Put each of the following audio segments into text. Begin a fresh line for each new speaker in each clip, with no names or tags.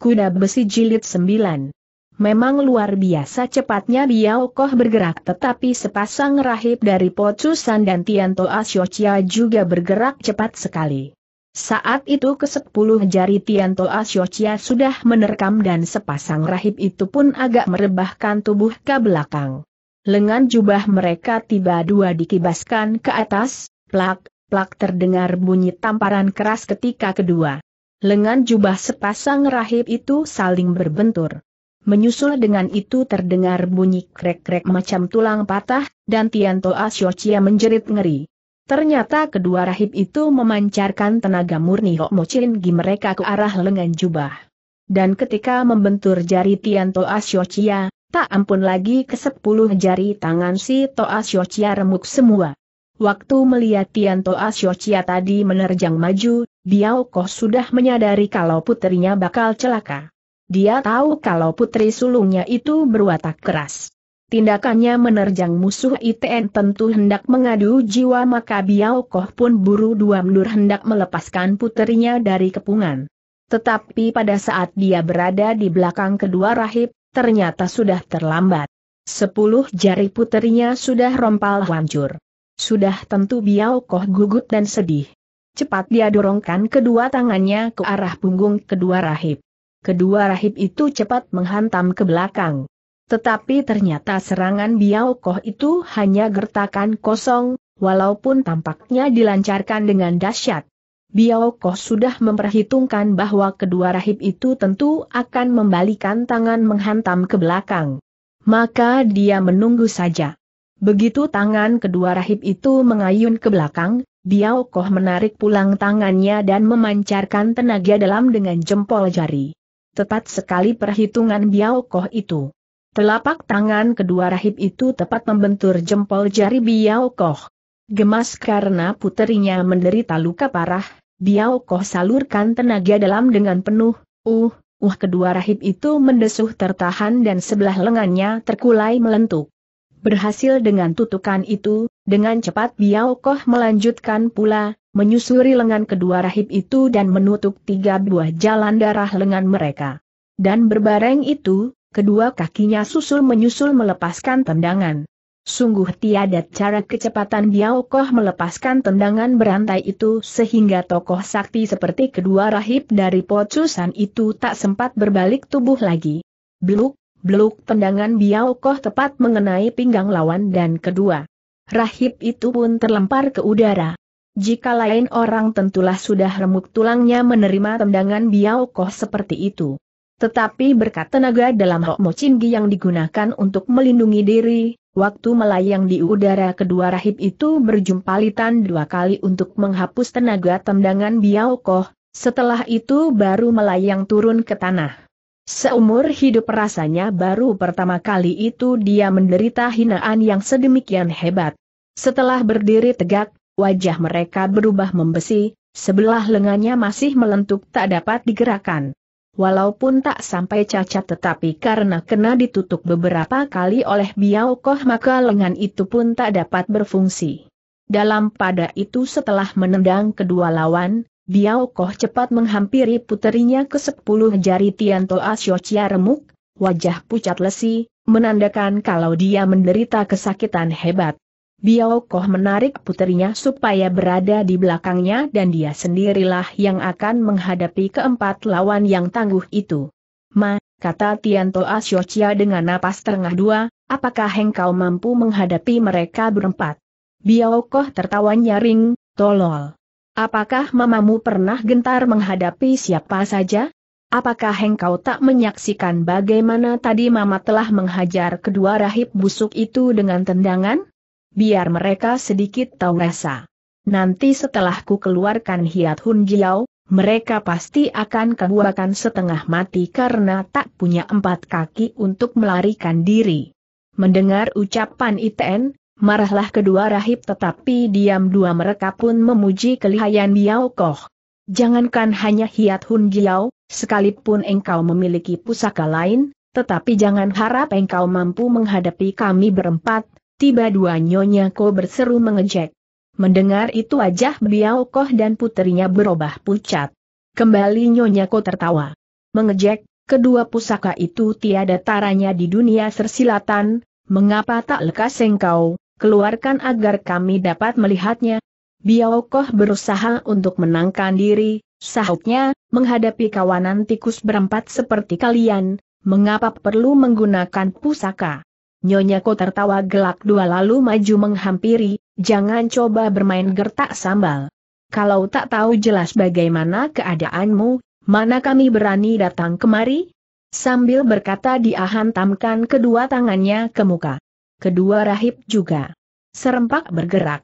Kuda Besi Jilid 9 Memang luar biasa cepatnya Biao Koh bergerak tetapi sepasang rahib dari Pocusan dan Tianto Asyocia juga bergerak cepat sekali. Saat itu ke sepuluh jari Tianto Asyocia sudah menerkam dan sepasang rahib itu pun agak merebahkan tubuh ke belakang. Lengan jubah mereka tiba dua dikibaskan ke atas, plak, plak terdengar bunyi tamparan keras ketika kedua lengan jubah sepasang rahib itu saling berbentur. Menyusul dengan itu terdengar bunyi krek-krek macam tulang patah, dan Tianto Asyocia menjerit ngeri. Ternyata kedua rahib itu memancarkan tenaga murni Hokmochingi mereka ke arah lengan jubah. Dan ketika membentur jari Tianto Asyocia, tak ampun lagi ke sepuluh jari tangan si Toas Yocia remuk semua. Waktu melihat Tianto Asyocia tadi menerjang maju, Biao Koh sudah menyadari kalau putrinya bakal celaka. Dia tahu kalau putri sulungnya itu berwatak keras. Tindakannya menerjang musuh ITN tentu hendak mengadu jiwa maka Biao Koh pun buru dua mundur hendak melepaskan putrinya dari kepungan. Tetapi pada saat dia berada di belakang kedua rahib, ternyata sudah terlambat. Sepuluh jari putrinya sudah rompal hancur. Sudah tentu Biao Koh gugut dan sedih cepat dia dorongkan kedua tangannya ke arah punggung kedua rahib. Kedua rahib itu cepat menghantam ke belakang. Tetapi ternyata serangan Biao Koh itu hanya gertakan kosong, walaupun tampaknya dilancarkan dengan dahsyat. Biao Koh sudah memperhitungkan bahwa kedua rahib itu tentu akan membalikan tangan menghantam ke belakang. Maka dia menunggu saja. Begitu tangan kedua rahib itu mengayun ke belakang, Biao Koh menarik pulang tangannya dan memancarkan tenaga dalam dengan jempol jari. Tepat sekali perhitungan Biao Koh itu. Telapak tangan kedua rahib itu tepat membentur jempol jari Biao Koh. Gemas karena puterinya menderita luka parah, Biao Koh salurkan tenaga dalam dengan penuh, uh, uh kedua rahib itu mendesuh tertahan dan sebelah lengannya terkulai melentuk. Berhasil dengan tutukan itu, dengan cepat Biao Koh melanjutkan pula, menyusuri lengan kedua rahib itu dan menutup tiga buah jalan darah lengan mereka. Dan berbareng itu, kedua kakinya susul menyusul melepaskan tendangan. Sungguh tiada cara kecepatan Biao Koh melepaskan tendangan berantai itu sehingga tokoh sakti seperti kedua rahib dari pocusan itu tak sempat berbalik tubuh lagi. Beluk, Beluk tendangan Biao Koh tepat mengenai pinggang lawan dan kedua. Rahib itu pun terlempar ke udara. Jika lain orang tentulah sudah remuk tulangnya menerima tendangan Biao Koh seperti itu. Tetapi berkat tenaga dalam Hok Mo Cinggi yang digunakan untuk melindungi diri, waktu melayang di udara kedua rahib itu berjumpa berjumpalitan dua kali untuk menghapus tenaga tendangan Biao Koh, setelah itu baru melayang turun ke tanah. Seumur hidup rasanya baru pertama kali itu dia menderita hinaan yang sedemikian hebat. Setelah berdiri tegak, wajah mereka berubah membesi, sebelah lengannya masih melentuk tak dapat digerakkan. Walaupun tak sampai cacat tetapi karena kena ditutup beberapa kali oleh Biao Koh maka lengan itu pun tak dapat berfungsi. Dalam pada itu setelah menendang kedua lawan, Biao Koh cepat menghampiri puterinya ke sepuluh jari Tianto Asyo remuk, wajah pucat lesi, menandakan kalau dia menderita kesakitan hebat. Biao Koh menarik puterinya supaya berada di belakangnya dan dia sendirilah yang akan menghadapi keempat lawan yang tangguh itu. Ma, kata Tianto Asyocia dengan napas tengah dua, apakah engkau mampu menghadapi mereka berempat? Biao Koh tertawa nyaring, tolol. Apakah mamamu pernah gentar menghadapi siapa saja? Apakah engkau tak menyaksikan bagaimana tadi mama telah menghajar kedua rahib busuk itu dengan tendangan? Biar mereka sedikit tahu rasa. Nanti setelah ku keluarkan hiat Hun Jiao, mereka pasti akan kebuakan setengah mati karena tak punya empat kaki untuk melarikan diri. Mendengar ucapan Iten, Marahlah kedua rahib tetapi diam dua mereka pun memuji kelihayan Biao Koh. Jangankan hanya Hiat Hun Jiao, sekalipun engkau memiliki pusaka lain, tetapi jangan harap engkau mampu menghadapi kami berempat, tiba dua nyonya Ko berseru mengejek. Mendengar itu wajah Biao Koh dan puterinya berubah pucat. Kembali nyonya Ko tertawa. Mengejek, kedua pusaka itu tiada taranya di dunia sersilatan, mengapa tak lekas engkau, keluarkan agar kami dapat melihatnya. Biao Koh berusaha untuk menangkan diri, sahutnya, menghadapi kawanan tikus berempat seperti kalian, mengapa perlu menggunakan pusaka? Nyonya Ko tertawa gelak dua lalu maju menghampiri, jangan coba bermain gertak sambal. Kalau tak tahu jelas bagaimana keadaanmu, mana kami berani datang kemari? Sambil berkata dia hantamkan kedua tangannya ke muka kedua rahib juga. Serempak bergerak.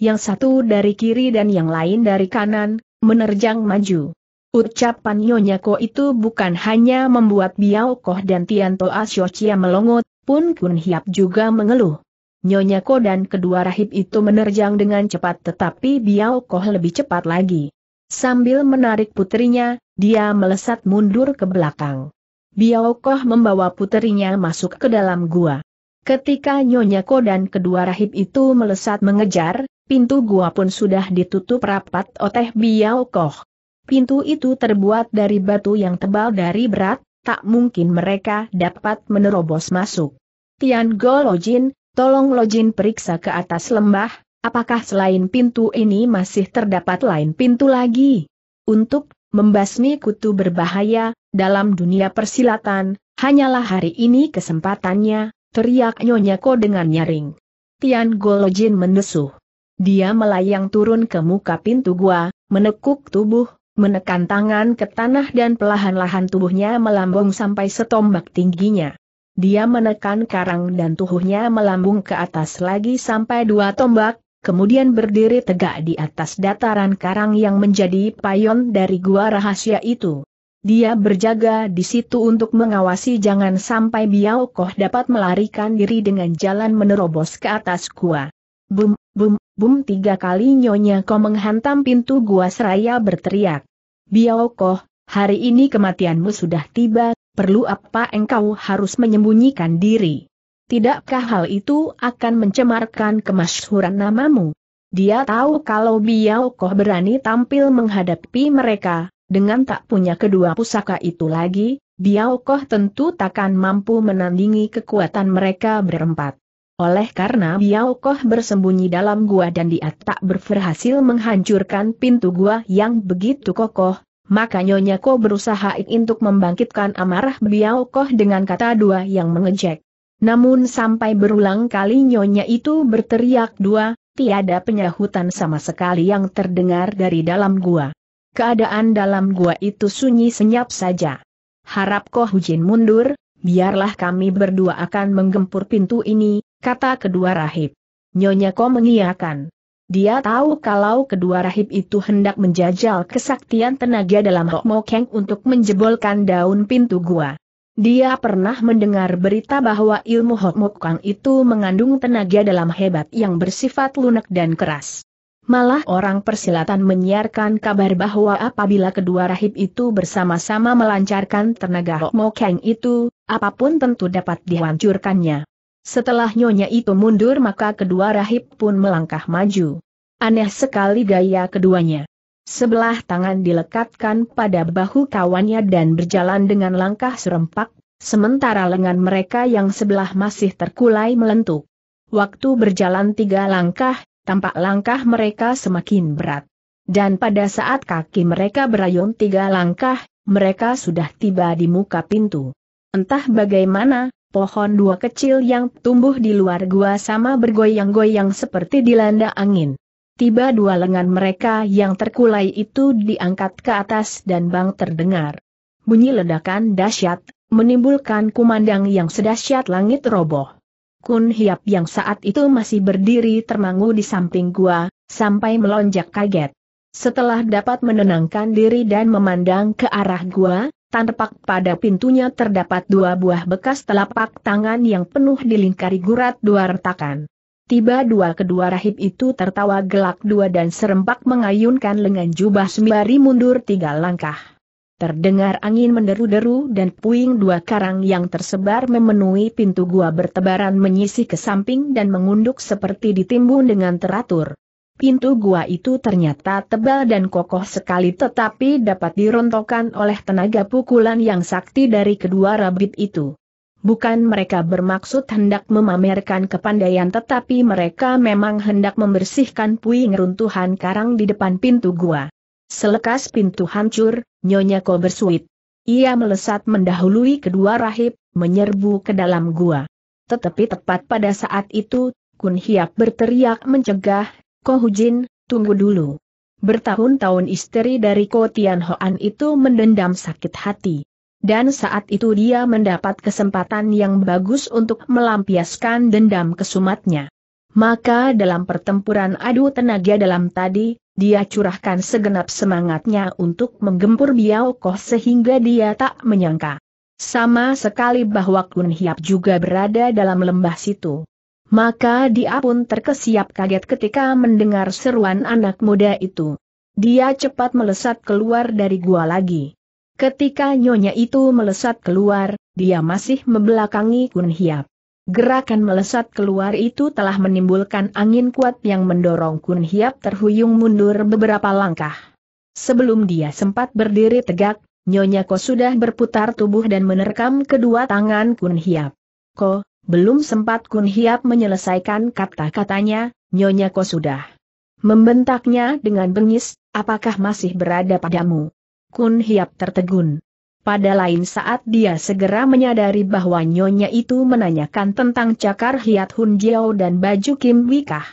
Yang satu dari kiri dan yang lain dari kanan, menerjang maju. Ucapan Nyonya Ko itu bukan hanya membuat Biao Koh dan Tianto Asyocia melongot, pun Kun Hiap juga mengeluh. Nyonya Ko dan kedua rahib itu menerjang dengan cepat tetapi Biao Koh lebih cepat lagi. Sambil menarik putrinya, dia melesat mundur ke belakang. Biao Koh membawa putrinya masuk ke dalam gua. Ketika Nyonya Ko dan kedua rahib itu melesat mengejar, pintu gua pun sudah ditutup rapat oteh Biao Koh. Pintu itu terbuat dari batu yang tebal dari berat, tak mungkin mereka dapat menerobos masuk. Tian Go Lojin, tolong Lojin periksa ke atas lembah, apakah selain pintu ini masih terdapat lain pintu lagi? Untuk membasmi kutu berbahaya, dalam dunia persilatan, hanyalah hari ini kesempatannya, Teriak Nyonya Ko dengan nyaring. Tian Golojin mendesuh. Dia melayang turun ke muka pintu gua, menekuk tubuh, menekan tangan ke tanah dan pelahan-lahan tubuhnya melambung sampai setombak tingginya. Dia menekan karang dan tubuhnya melambung ke atas lagi sampai dua tombak, kemudian berdiri tegak di atas dataran karang yang menjadi payon dari gua rahasia itu. Dia berjaga di situ untuk mengawasi jangan sampai Biao Koh dapat melarikan diri dengan jalan menerobos ke atas gua. Bum, bum, bum tiga kali Nyonya kau menghantam pintu gua seraya berteriak. Biao Koh, hari ini kematianmu sudah tiba, perlu apa engkau harus menyembunyikan diri? Tidakkah hal itu akan mencemarkan kemasyhuran namamu? Dia tahu kalau Biao Koh berani tampil menghadapi mereka, dengan tak punya kedua pusaka itu lagi, Biao Koh tentu takkan mampu menandingi kekuatan mereka berempat. Oleh karena Biao Koh bersembunyi dalam gua dan dia tak berhasil menghancurkan pintu gua yang begitu kokoh, maka Nyonya Ko berusaha untuk membangkitkan amarah Biao Koh dengan kata dua yang mengejek. Namun sampai berulang kali Nyonya itu berteriak dua, tiada penyahutan sama sekali yang terdengar dari dalam gua keadaan dalam gua itu sunyi senyap saja. Harap kau Hujin mundur, biarlah kami berdua akan menggempur pintu ini, kata kedua rahib. Nyonya kau mengiyakan. Dia tahu kalau kedua rahib itu hendak menjajal kesaktian tenaga dalam Rok Keng untuk menjebolkan daun pintu gua. Dia pernah mendengar berita bahwa ilmu Hokmok Kang itu mengandung tenaga dalam hebat yang bersifat lunak dan keras. Malah orang persilatan menyiarkan kabar bahwa apabila kedua rahib itu bersama-sama melancarkan tenaga Hokmo itu, apapun tentu dapat dihancurkannya. Setelah nyonya itu mundur maka kedua rahib pun melangkah maju. Aneh sekali gaya keduanya. Sebelah tangan dilekatkan pada bahu kawannya dan berjalan dengan langkah serempak, sementara lengan mereka yang sebelah masih terkulai melentuk. Waktu berjalan tiga langkah, tampak langkah mereka semakin berat. Dan pada saat kaki mereka berayun tiga langkah, mereka sudah tiba di muka pintu. Entah bagaimana, pohon dua kecil yang tumbuh di luar gua sama bergoyang-goyang seperti dilanda angin. Tiba dua lengan mereka yang terkulai itu diangkat ke atas dan bang terdengar. Bunyi ledakan dahsyat, menimbulkan kumandang yang sedahsyat langit roboh. Kun Hiap yang saat itu masih berdiri termangu di samping gua, sampai melonjak kaget. Setelah dapat menenangkan diri dan memandang ke arah gua, tampak pada pintunya terdapat dua buah bekas telapak tangan yang penuh dilingkari gurat dua retakan. Tiba dua kedua rahib itu tertawa gelak dua dan serempak mengayunkan lengan jubah sembari mundur tiga langkah. Terdengar angin menderu-deru dan puing dua karang yang tersebar memenuhi pintu gua bertebaran menyisih ke samping dan mengunduk seperti ditimbun dengan teratur. Pintu gua itu ternyata tebal dan kokoh sekali tetapi dapat dirontokkan oleh tenaga pukulan yang sakti dari kedua rabit itu. Bukan mereka bermaksud hendak memamerkan kepandaian tetapi mereka memang hendak membersihkan puing runtuhan karang di depan pintu gua. Selekas pintu hancur, Nyonya Ko bersuit. Ia melesat mendahului kedua rahib, menyerbu ke dalam gua. Tetapi tepat pada saat itu, Kun Hiap berteriak mencegah, Ko Hujin, tunggu dulu. Bertahun-tahun istri dari Ko Tian Hoan itu mendendam sakit hati. Dan saat itu dia mendapat kesempatan yang bagus untuk melampiaskan dendam kesumatnya. Maka dalam pertempuran adu tenaga dalam tadi, dia curahkan segenap semangatnya untuk menggempur Biao Koh sehingga dia tak menyangka. Sama sekali bahwa Kun Hiap juga berada dalam lembah situ. Maka dia pun terkesiap kaget ketika mendengar seruan anak muda itu. Dia cepat melesat keluar dari gua lagi. Ketika nyonya itu melesat keluar, dia masih membelakangi Kun Hiap. Gerakan melesat keluar itu telah menimbulkan angin kuat yang mendorong Kun Hiap terhuyung mundur beberapa langkah. Sebelum dia sempat berdiri tegak, Nyonya Ko sudah berputar tubuh dan menerkam kedua tangan Kun Hiap. Ko, belum sempat Kun Hiap menyelesaikan kata-katanya, Nyonya Ko sudah membentaknya dengan bengis, apakah masih berada padamu? Kun Hiap tertegun. Pada lain saat dia segera menyadari bahwa nyonya itu menanyakan tentang cakar hiat Hun Jiao dan baju Kim Wikah.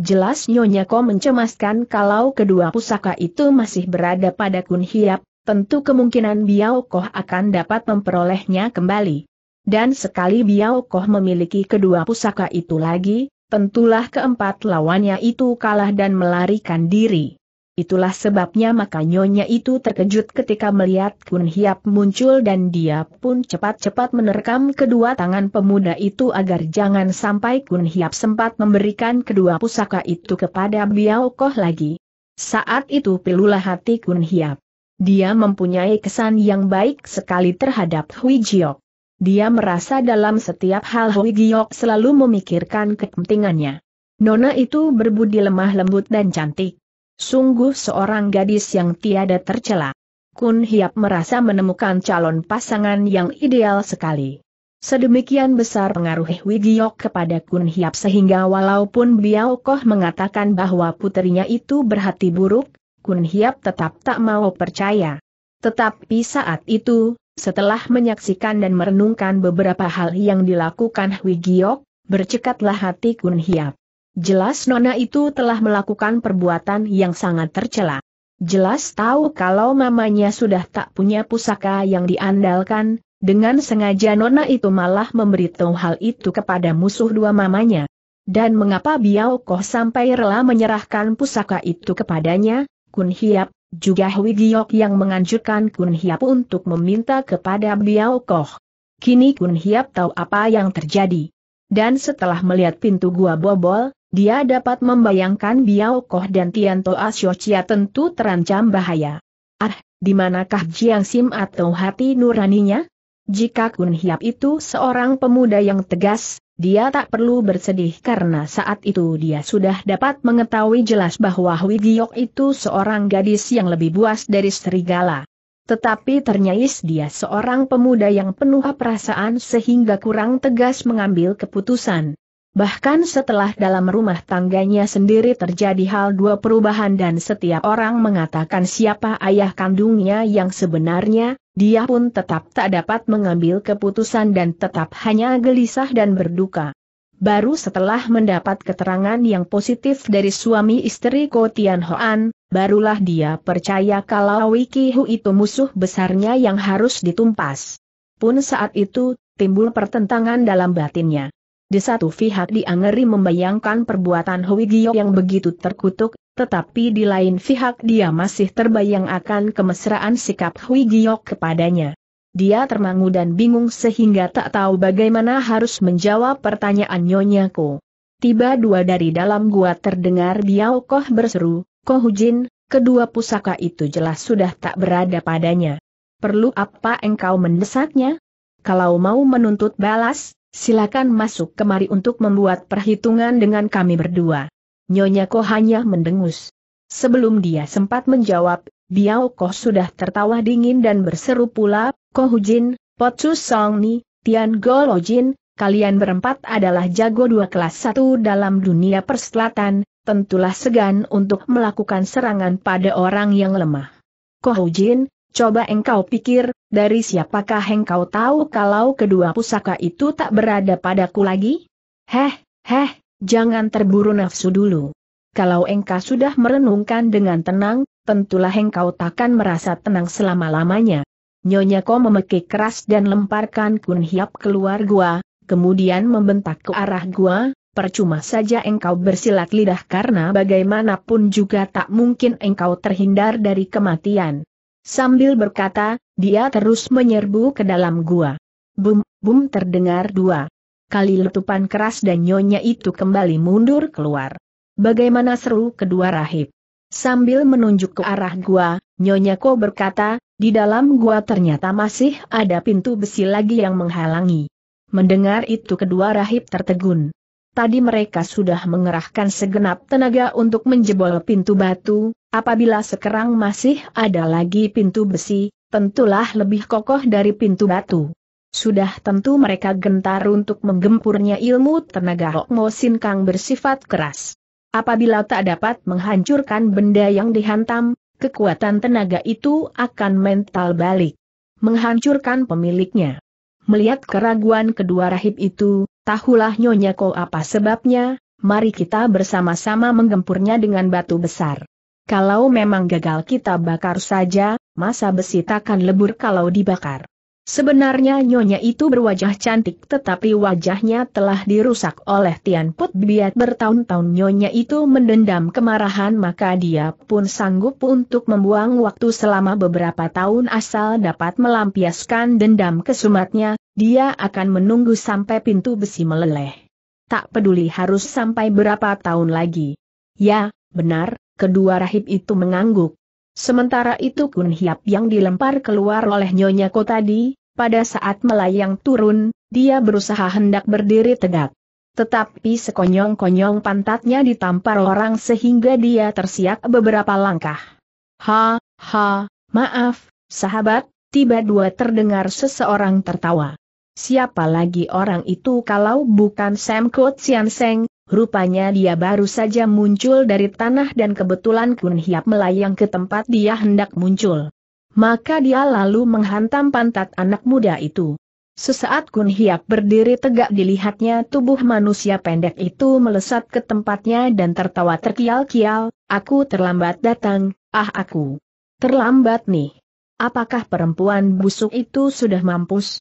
Jelas nyonya Ko mencemaskan kalau kedua pusaka itu masih berada pada Kun Hiap, tentu kemungkinan Biao Ko akan dapat memperolehnya kembali. Dan sekali Biao Ko memiliki kedua pusaka itu lagi, tentulah keempat lawannya itu kalah dan melarikan diri. Itulah sebabnya maka nyonya itu terkejut ketika melihat Kun Hiap muncul dan dia pun cepat-cepat menerkam kedua tangan pemuda itu agar jangan sampai Kun Hiap sempat memberikan kedua pusaka itu kepada Biao Koh lagi. Saat itu pilulah hati Kun Hiap. Dia mempunyai kesan yang baik sekali terhadap Hui Jiok. Dia merasa dalam setiap hal Hui Jiok selalu memikirkan kepentingannya. Nona itu berbudi lemah lembut dan cantik. Sungguh seorang gadis yang tiada tercela. Kun Hiap merasa menemukan calon pasangan yang ideal sekali. Sedemikian besar pengaruh Hwi Giok kepada Kun Hiap sehingga walaupun Biao Koh mengatakan bahwa putrinya itu berhati buruk, Kun Hiap tetap tak mau percaya. Tetapi saat itu, setelah menyaksikan dan merenungkan beberapa hal yang dilakukan Hwi Giok, bercekatlah hati Kun Hiap. Jelas Nona itu telah melakukan perbuatan yang sangat tercela. Jelas tahu kalau mamanya sudah tak punya pusaka yang diandalkan, dengan sengaja Nona itu malah memberitahu hal itu kepada musuh dua mamanya. Dan mengapa Biao Koh sampai rela menyerahkan pusaka itu kepadanya, Kun Hiap, juga Hui Giok yang menganjurkan Kun Hiap untuk meminta kepada Biao Koh. Kini Kun Hiap tahu apa yang terjadi. Dan setelah melihat pintu gua bobol, dia dapat membayangkan Biao Koh dan Tianto Asyocia tentu terancam bahaya. Ah, di manakah Jiang Sim atau hati nuraninya? Jika Kun Hiap itu seorang pemuda yang tegas, dia tak perlu bersedih karena saat itu dia sudah dapat mengetahui jelas bahwa Hui Giok itu seorang gadis yang lebih buas dari serigala. Tetapi ternyata dia seorang pemuda yang penuh perasaan sehingga kurang tegas mengambil keputusan. Bahkan setelah dalam rumah tangganya sendiri terjadi hal dua perubahan dan setiap orang mengatakan siapa ayah kandungnya yang sebenarnya, dia pun tetap tak dapat mengambil keputusan dan tetap hanya gelisah dan berduka. Baru setelah mendapat keterangan yang positif dari suami istri Ko Tian Hoan, barulah dia percaya kalau Wiki Hu itu musuh besarnya yang harus ditumpas. Pun saat itu, timbul pertentangan dalam batinnya. Di satu pihak dia ngeri membayangkan perbuatan Hui Gio yang begitu terkutuk, tetapi di lain pihak dia masih terbayang akan kemesraan sikap Hui Gio kepadanya. Dia termangu dan bingung sehingga tak tahu bagaimana harus menjawab pertanyaan Nyonya Ko. Tiba dua dari dalam gua terdengar Biao Koh berseru, Koh Hujin, kedua pusaka itu jelas sudah tak berada padanya. Perlu apa engkau mendesaknya? Kalau mau menuntut balas, Silakan masuk kemari untuk membuat perhitungan dengan kami berdua. Nyonya Ko hanya mendengus. Sebelum dia sempat menjawab, Biao Ko sudah tertawa dingin dan berseru pula, Ko Hujin, Potsu Ni, Tian Jin, kalian berempat adalah jago dua kelas satu dalam dunia perselatan, tentulah segan untuk melakukan serangan pada orang yang lemah. Ko Hujin, coba engkau pikir, dari siapakah engkau tahu kalau kedua pusaka itu tak berada padaku lagi? Heh, heh, jangan terburu nafsu dulu. Kalau engkau sudah merenungkan dengan tenang, tentulah engkau takkan merasa tenang selama-lamanya. Nyonya Ko memekik keras dan lemparkan Kun Hiap keluar gua, kemudian membentak ke arah gua, percuma saja engkau bersilat lidah karena bagaimanapun juga tak mungkin engkau terhindar dari kematian. Sambil berkata, dia terus menyerbu ke dalam gua. Bum, bum terdengar dua kali letupan keras dan nyonya itu kembali mundur keluar. Bagaimana seru kedua rahib. Sambil menunjuk ke arah gua, Nyonya Ko berkata, di dalam gua ternyata masih ada pintu besi lagi yang menghalangi. Mendengar itu kedua rahib tertegun. Tadi mereka sudah mengerahkan segenap tenaga untuk menjebol pintu batu, apabila sekarang masih ada lagi pintu besi, tentulah lebih kokoh dari pintu batu. Sudah tentu mereka gentar untuk menggempurnya ilmu tenaga Sin Kang bersifat keras. Apabila tak dapat menghancurkan benda yang dihantam, kekuatan tenaga itu akan mental balik. Menghancurkan pemiliknya. Melihat keraguan kedua rahib itu, Tahulah Nyonya Ko apa sebabnya, mari kita bersama-sama menggempurnya dengan batu besar. Kalau memang gagal kita bakar saja, masa besi takkan lebur kalau dibakar. Sebenarnya Nyonya itu berwajah cantik tetapi wajahnya telah dirusak oleh Tian Put Biat bertahun-tahun Nyonya itu mendendam kemarahan maka dia pun sanggup untuk membuang waktu selama beberapa tahun asal dapat melampiaskan dendam kesumatnya, dia akan menunggu sampai pintu besi meleleh. Tak peduli harus sampai berapa tahun lagi. Ya, benar, kedua rahib itu mengangguk. Sementara itu Kun Hiap yang dilempar keluar oleh Nyonya Ko tadi, pada saat melayang turun, dia berusaha hendak berdiri tegak. Tetapi sekonyong-konyong pantatnya ditampar orang sehingga dia tersiak beberapa langkah. Ha, ha, maaf, sahabat, tiba dua terdengar seseorang tertawa. Siapa lagi orang itu kalau bukan Sam Kot Sian Seng, rupanya dia baru saja muncul dari tanah dan kebetulan Kun Hiap melayang ke tempat dia hendak muncul. Maka dia lalu menghantam pantat anak muda itu. Sesaat Kun Hiap berdiri tegak dilihatnya tubuh manusia pendek itu melesat ke tempatnya dan tertawa terkial-kial, aku terlambat datang, ah aku. Terlambat nih. Apakah perempuan busuk itu sudah mampus?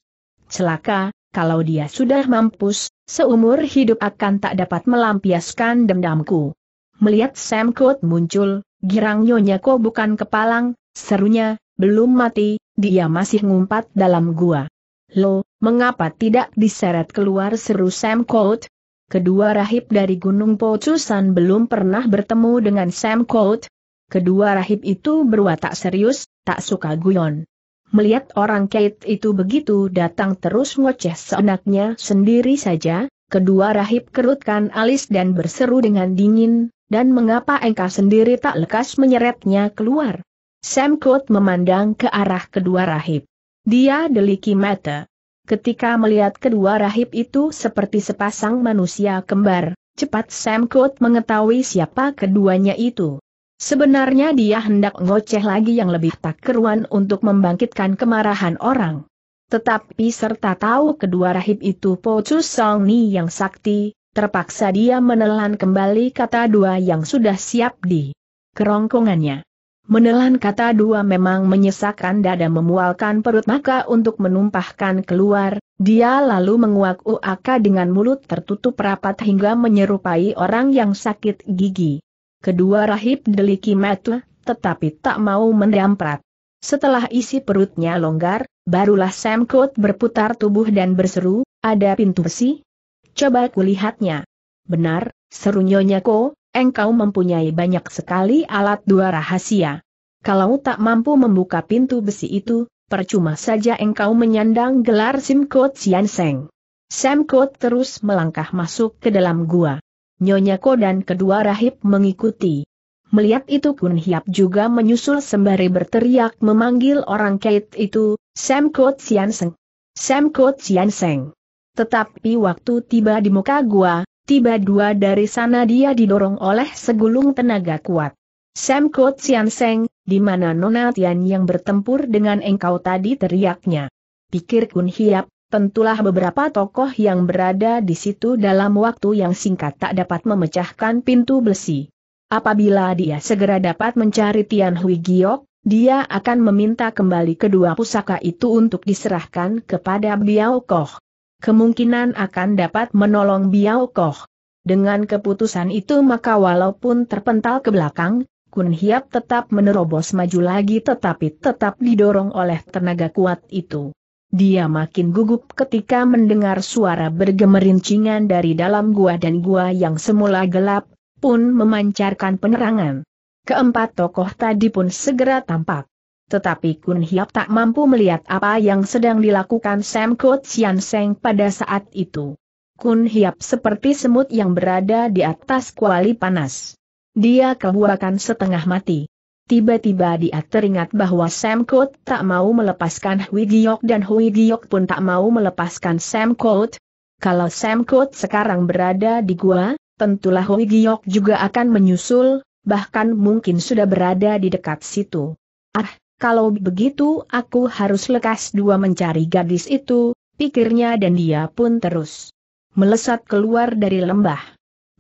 celaka, kalau dia sudah mampus, seumur hidup akan tak dapat melampiaskan dendamku. Melihat Sam Kut muncul, girang Nyonya Ko bukan kepalang, serunya, belum mati, dia masih ngumpat dalam gua. Lo, mengapa tidak diseret keluar seru Sam Kut? Kedua rahib dari Gunung Pocusan belum pernah bertemu dengan Sam Kut. Kedua rahib itu berwatak serius, tak suka guyon. Melihat orang Kate itu begitu datang terus ngoceh seenaknya sendiri saja, kedua rahib kerutkan alis dan berseru dengan dingin, dan mengapa engkau sendiri tak lekas menyeretnya keluar? Sam Kot memandang ke arah kedua rahib. Dia deliki mata. Ketika melihat kedua rahib itu seperti sepasang manusia kembar, cepat Sam Kot mengetahui siapa keduanya itu. Sebenarnya dia hendak ngoceh lagi yang lebih tak keruan untuk membangkitkan kemarahan orang. Tetapi serta tahu kedua rahib itu Po Chu Song Ni yang sakti, terpaksa dia menelan kembali kata dua yang sudah siap di kerongkongannya. Menelan kata dua memang menyesakan dada memualkan perut maka untuk menumpahkan keluar, dia lalu menguak-uaka dengan mulut tertutup rapat hingga menyerupai orang yang sakit gigi kedua rahib deliki metu, tetapi tak mau mendamprat. Setelah isi perutnya longgar, barulah Sam Kut berputar tubuh dan berseru, ada pintu besi? Coba kulihatnya. Benar, seru Nyonya Ko, engkau mempunyai banyak sekali alat dua rahasia. Kalau tak mampu membuka pintu besi itu, percuma saja engkau menyandang gelar Sim Simkot Sian Seng. Sam Kut terus melangkah masuk ke dalam gua. Nyonya Ko dan kedua rahib mengikuti. Melihat itu Kun Hiap juga menyusul sembari berteriak memanggil orang kait itu, Sam Kot Tsian Seng. Sam Kot Tsian Seng. Tetapi waktu tiba di muka gua, tiba dua dari sana dia didorong oleh segulung tenaga kuat. Sam Kot Tsian Seng, di mana Nona Tian yang bertempur dengan engkau tadi teriaknya. Pikir Kun Hiap, Tentulah beberapa tokoh yang berada di situ dalam waktu yang singkat tak dapat memecahkan pintu besi. Apabila dia segera dapat mencari Tian Hui Giok, dia akan meminta kembali kedua pusaka itu untuk diserahkan kepada Biao Koh. Kemungkinan akan dapat menolong Biao Koh. Dengan keputusan itu maka walaupun terpental ke belakang, Kun Hiap tetap menerobos maju lagi tetapi tetap didorong oleh tenaga kuat itu. Dia makin gugup ketika mendengar suara bergemerincingan dari dalam gua dan gua yang semula gelap, pun memancarkan penerangan. Keempat tokoh tadi pun segera tampak. Tetapi Kun Hiap tak mampu melihat apa yang sedang dilakukan Sam Kot Sian Seng pada saat itu. Kun Hiap seperti semut yang berada di atas kuali panas. Dia kebuakan setengah mati. Tiba-tiba dia teringat bahwa Sam Kot tak mau melepaskan Hui Giok dan Hui Giok pun tak mau melepaskan Sam Kot. Kalau Sam Kot sekarang berada di gua, tentulah Hui Giok juga akan menyusul, bahkan mungkin sudah berada di dekat situ. Ah, kalau begitu aku harus lekas dua mencari gadis itu, pikirnya dan dia pun terus melesat keluar dari lembah.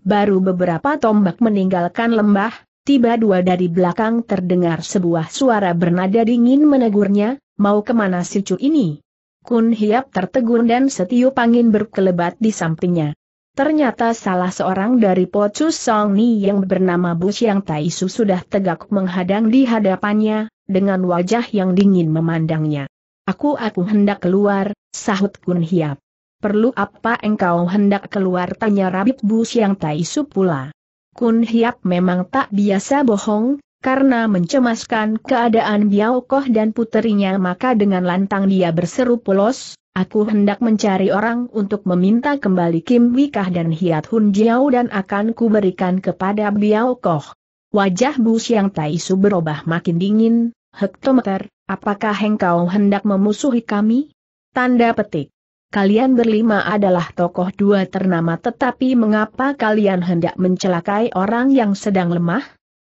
Baru beberapa tombak meninggalkan lembah, tiba dua dari belakang terdengar sebuah suara bernada dingin menegurnya, mau kemana si cu ini? Kun Hiap tertegun dan setiup angin berkelebat di sampingnya. Ternyata salah seorang dari Pocu Song Ni yang bernama Bu Xiang Su sudah tegak menghadang di hadapannya, dengan wajah yang dingin memandangnya. Aku aku hendak keluar, sahut Kun Hiap. Perlu apa engkau hendak keluar tanya Rabib Bu Xiang Su pula. Kun Hiap memang tak biasa bohong, karena mencemaskan keadaan Biao Koh dan puterinya maka dengan lantang dia berseru polos, aku hendak mencari orang untuk meminta kembali Kim Wikah dan Hiat Hun Jiao dan akan kuberikan kepada Biao Koh. Wajah Bu Siang Taisu berubah makin dingin, hektometer, apakah engkau hendak memusuhi kami? Tanda petik. Kalian berlima adalah tokoh dua ternama tetapi mengapa kalian hendak mencelakai orang yang sedang lemah?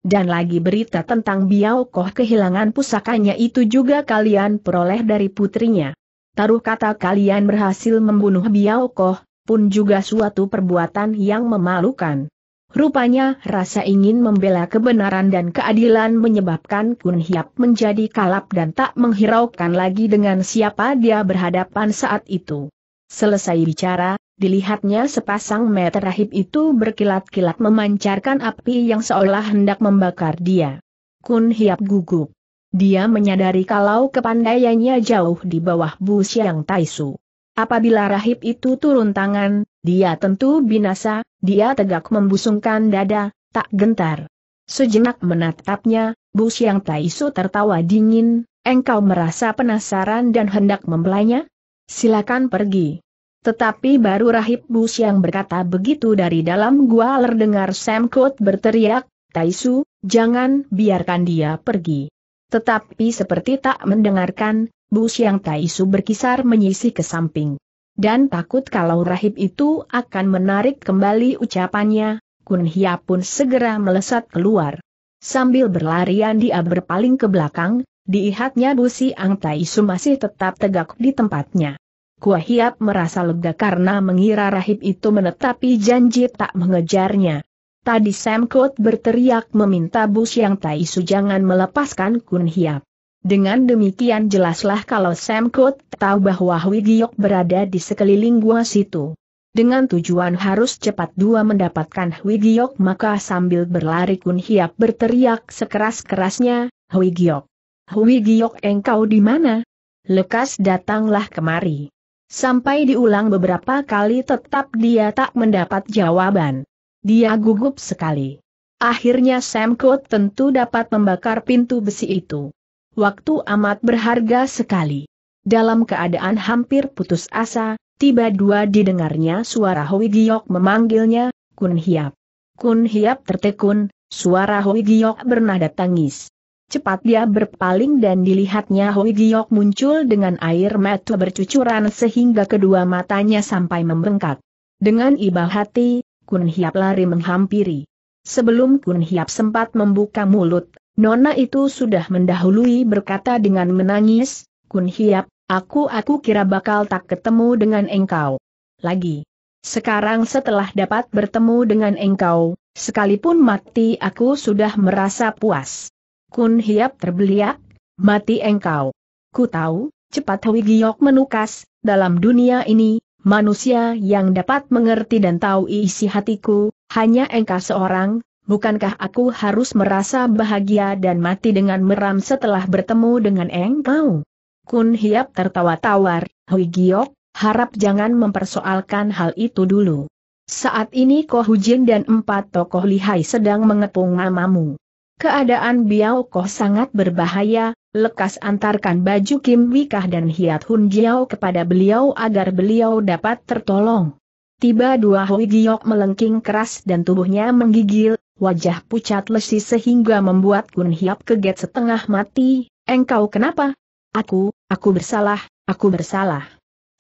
Dan lagi berita tentang Biao Koh kehilangan pusakanya itu juga kalian peroleh dari putrinya. Taruh kata kalian berhasil membunuh Biao Koh, pun juga suatu perbuatan yang memalukan. Rupanya rasa ingin membela kebenaran dan keadilan menyebabkan Kun Hiap menjadi kalap dan tak menghiraukan lagi dengan siapa dia berhadapan saat itu. Selesai bicara, dilihatnya sepasang meter rahib itu berkilat-kilat memancarkan api yang seolah hendak membakar dia. Kun Hiap gugup. Dia menyadari kalau kepandaiannya jauh di bawah Bu Siang Taisu. Apabila rahib itu turun tangan, dia tentu binasa, dia tegak membusungkan dada, tak gentar. Sejenak menatapnya, Bu Siang Taisu tertawa dingin, engkau merasa penasaran dan hendak membelanya? Silakan pergi. Tetapi baru rahib Bu Siang berkata begitu dari dalam gua lerdengar Sam Kut berteriak, Taisu, jangan biarkan dia pergi. Tetapi seperti tak mendengarkan, Bu Siang Taisu berkisar menyisih ke samping dan takut kalau rahib itu akan menarik kembali ucapannya, Kun Hia pun segera melesat keluar. Sambil berlarian dia berpaling ke belakang, diihatnya Busi Ang Tai Su masih tetap tegak di tempatnya. Kua Hiap merasa lega karena mengira rahib itu menetapi janji tak mengejarnya. Tadi Sam Kot berteriak meminta Bus Yang Tai Su jangan melepaskan Kun Hiap. Dengan demikian jelaslah kalau Sam Kut tahu bahwa Hui Giok berada di sekeliling gua situ. Dengan tujuan harus cepat dua mendapatkan Hui Giok maka sambil berlari Kun Hiap berteriak sekeras-kerasnya, Hui Giok. Hui Giok engkau di mana? Lekas datanglah kemari. Sampai diulang beberapa kali tetap dia tak mendapat jawaban. Dia gugup sekali. Akhirnya Sam Kut tentu dapat membakar pintu besi itu waktu amat berharga sekali. Dalam keadaan hampir putus asa, tiba dua didengarnya suara Hoi Giok memanggilnya, Kun Hiap. Kun Hiap tertekun, suara Hoi Giok bernada tangis. Cepat dia berpaling dan dilihatnya Hoi Giok muncul dengan air mata bercucuran sehingga kedua matanya sampai membengkak. Dengan iba hati, Kun Hiap lari menghampiri. Sebelum Kun Hiap sempat membuka mulut, Nona itu sudah mendahului berkata dengan menangis, Kun Hiap, aku-aku kira bakal tak ketemu dengan engkau. Lagi. Sekarang setelah dapat bertemu dengan engkau, sekalipun mati aku sudah merasa puas. Kun Hiap terbeliak, mati engkau. Ku tahu, cepat Hui Giok menukas, dalam dunia ini, manusia yang dapat mengerti dan tahu isi hatiku, hanya engkau seorang, bukankah aku harus merasa bahagia dan mati dengan meram setelah bertemu dengan engkau? Kun Hiap tertawa tawar, Hui Giok, harap jangan mempersoalkan hal itu dulu. Saat ini Ko Hujin dan empat tokoh lihai sedang mengepung mamamu. Keadaan Biao Koh sangat berbahaya, lekas antarkan baju Kim Wikah dan Hiat Hun Jiao kepada beliau agar beliau dapat tertolong. Tiba dua Hui Giok melengking keras dan tubuhnya menggigil, wajah pucat lesi sehingga membuat Kun Hiap keget setengah mati, engkau kenapa? Aku, aku bersalah, aku bersalah.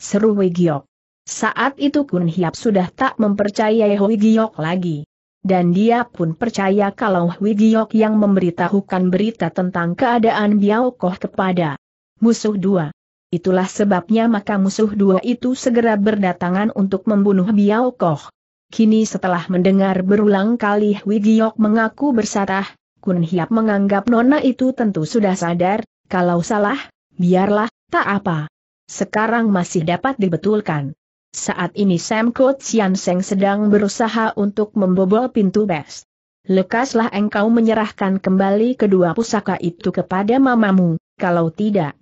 Seru Wei Giok. Saat itu Kun Hiap sudah tak mempercayai Wei Giok lagi. Dan dia pun percaya kalau Wei Giok yang memberitahukan berita tentang keadaan Biao Koh kepada musuh dua. Itulah sebabnya maka musuh dua itu segera berdatangan untuk membunuh Biao Koh. Kini setelah mendengar berulang kali Hui Giok mengaku bersatah, Kun Hiap menganggap nona itu tentu sudah sadar, kalau salah, biarlah, tak apa. Sekarang masih dapat dibetulkan. Saat ini Sam Kut Sian Seng sedang berusaha untuk membobol pintu bes. Lekaslah engkau menyerahkan kembali kedua pusaka itu kepada mamamu, kalau tidak.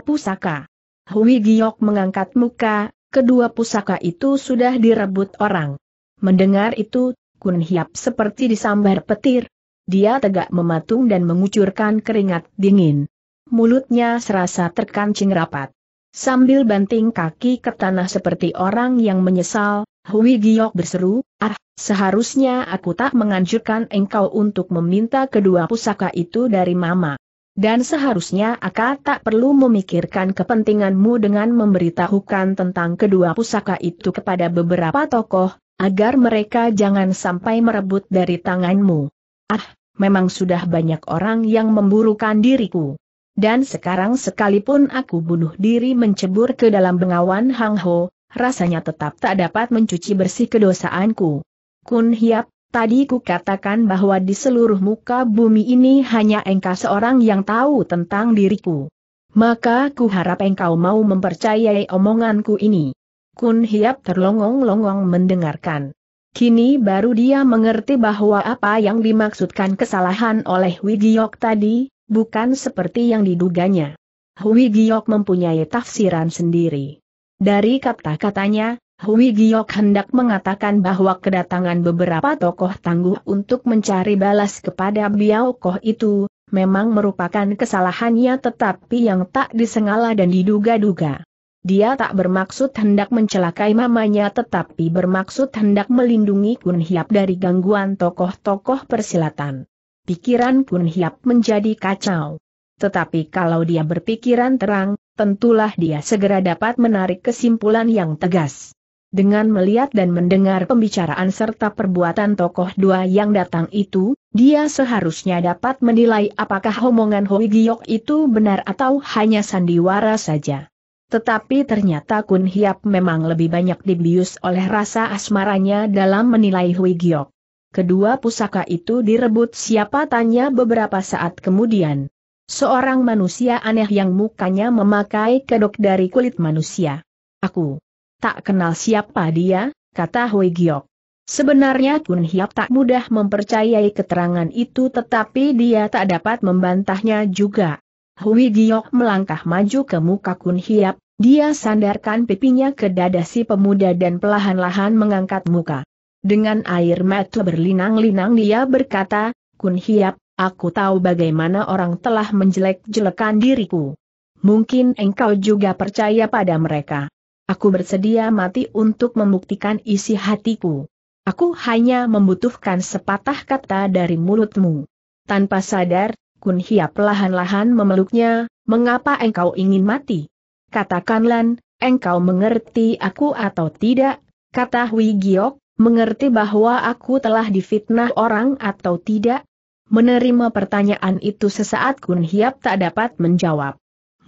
Pusaka. Hui Giok mengangkat muka, kedua pusaka itu sudah direbut orang. Mendengar itu, Kun Hiap seperti disambar petir. Dia tegak mematung dan mengucurkan keringat dingin. Mulutnya serasa terkancing rapat. Sambil banting kaki ke tanah seperti orang yang menyesal, Hui Giok berseru, Ah, seharusnya aku tak menganjurkan engkau untuk meminta kedua pusaka itu dari mama. Dan seharusnya aku tak perlu memikirkan kepentinganmu dengan memberitahukan tentang kedua pusaka itu kepada beberapa tokoh, agar mereka jangan sampai merebut dari tanganmu. Ah, memang sudah banyak orang yang memburukan diriku. Dan sekarang sekalipun aku bunuh diri mencebur ke dalam bengawan Hang Ho, rasanya tetap tak dapat mencuci bersih kedosaanku. Kun Hiap, tadi ku katakan bahwa di seluruh muka bumi ini hanya engkau seorang yang tahu tentang diriku. Maka ku harap engkau mau mempercayai omonganku ini. Kun Hiap terlongong-longong mendengarkan. Kini baru dia mengerti bahwa apa yang dimaksudkan kesalahan oleh Wigiok tadi, bukan seperti yang diduganya. Hui Giok mempunyai tafsiran sendiri. Dari kata-katanya, Hui Giok hendak mengatakan bahwa kedatangan beberapa tokoh tangguh untuk mencari balas kepada Biao Koh itu, memang merupakan kesalahannya tetapi yang tak disengala dan diduga-duga. Dia tak bermaksud hendak mencelakai mamanya tetapi bermaksud hendak melindungi Kun Hiap dari gangguan tokoh-tokoh persilatan. Pikiran Kun Hiap menjadi kacau. Tetapi kalau dia berpikiran terang, tentulah dia segera dapat menarik kesimpulan yang tegas. Dengan melihat dan mendengar pembicaraan serta perbuatan tokoh dua yang datang itu, dia seharusnya dapat menilai apakah omongan Hoi Giok itu benar atau hanya sandiwara saja. Tetapi ternyata Kun Hiap memang lebih banyak dibius oleh rasa asmaranya dalam menilai Hui Giok. Kedua pusaka itu direbut siapa tanya beberapa saat kemudian. Seorang manusia aneh yang mukanya memakai kedok dari kulit manusia. Aku tak kenal siapa dia, kata Hui Giok. Sebenarnya Kun Hiap tak mudah mempercayai keterangan itu tetapi dia tak dapat membantahnya juga. Hui Giok melangkah maju ke muka Kun Hiap, dia sandarkan pipinya ke dada si pemuda dan pelahan-lahan mengangkat muka. Dengan air mata berlinang-linang dia berkata, Kun Hiap, aku tahu bagaimana orang telah menjelek-jelekan diriku. Mungkin engkau juga percaya pada mereka. Aku bersedia mati untuk membuktikan isi hatiku. Aku hanya membutuhkan sepatah kata dari mulutmu. Tanpa sadar, Kun Hia pelahan lahan memeluknya, mengapa engkau ingin mati? Katakanlah, engkau mengerti aku atau tidak? Kata Hui Giok, mengerti bahwa aku telah difitnah orang atau tidak? Menerima pertanyaan itu sesaat Kun Hiap tak dapat menjawab.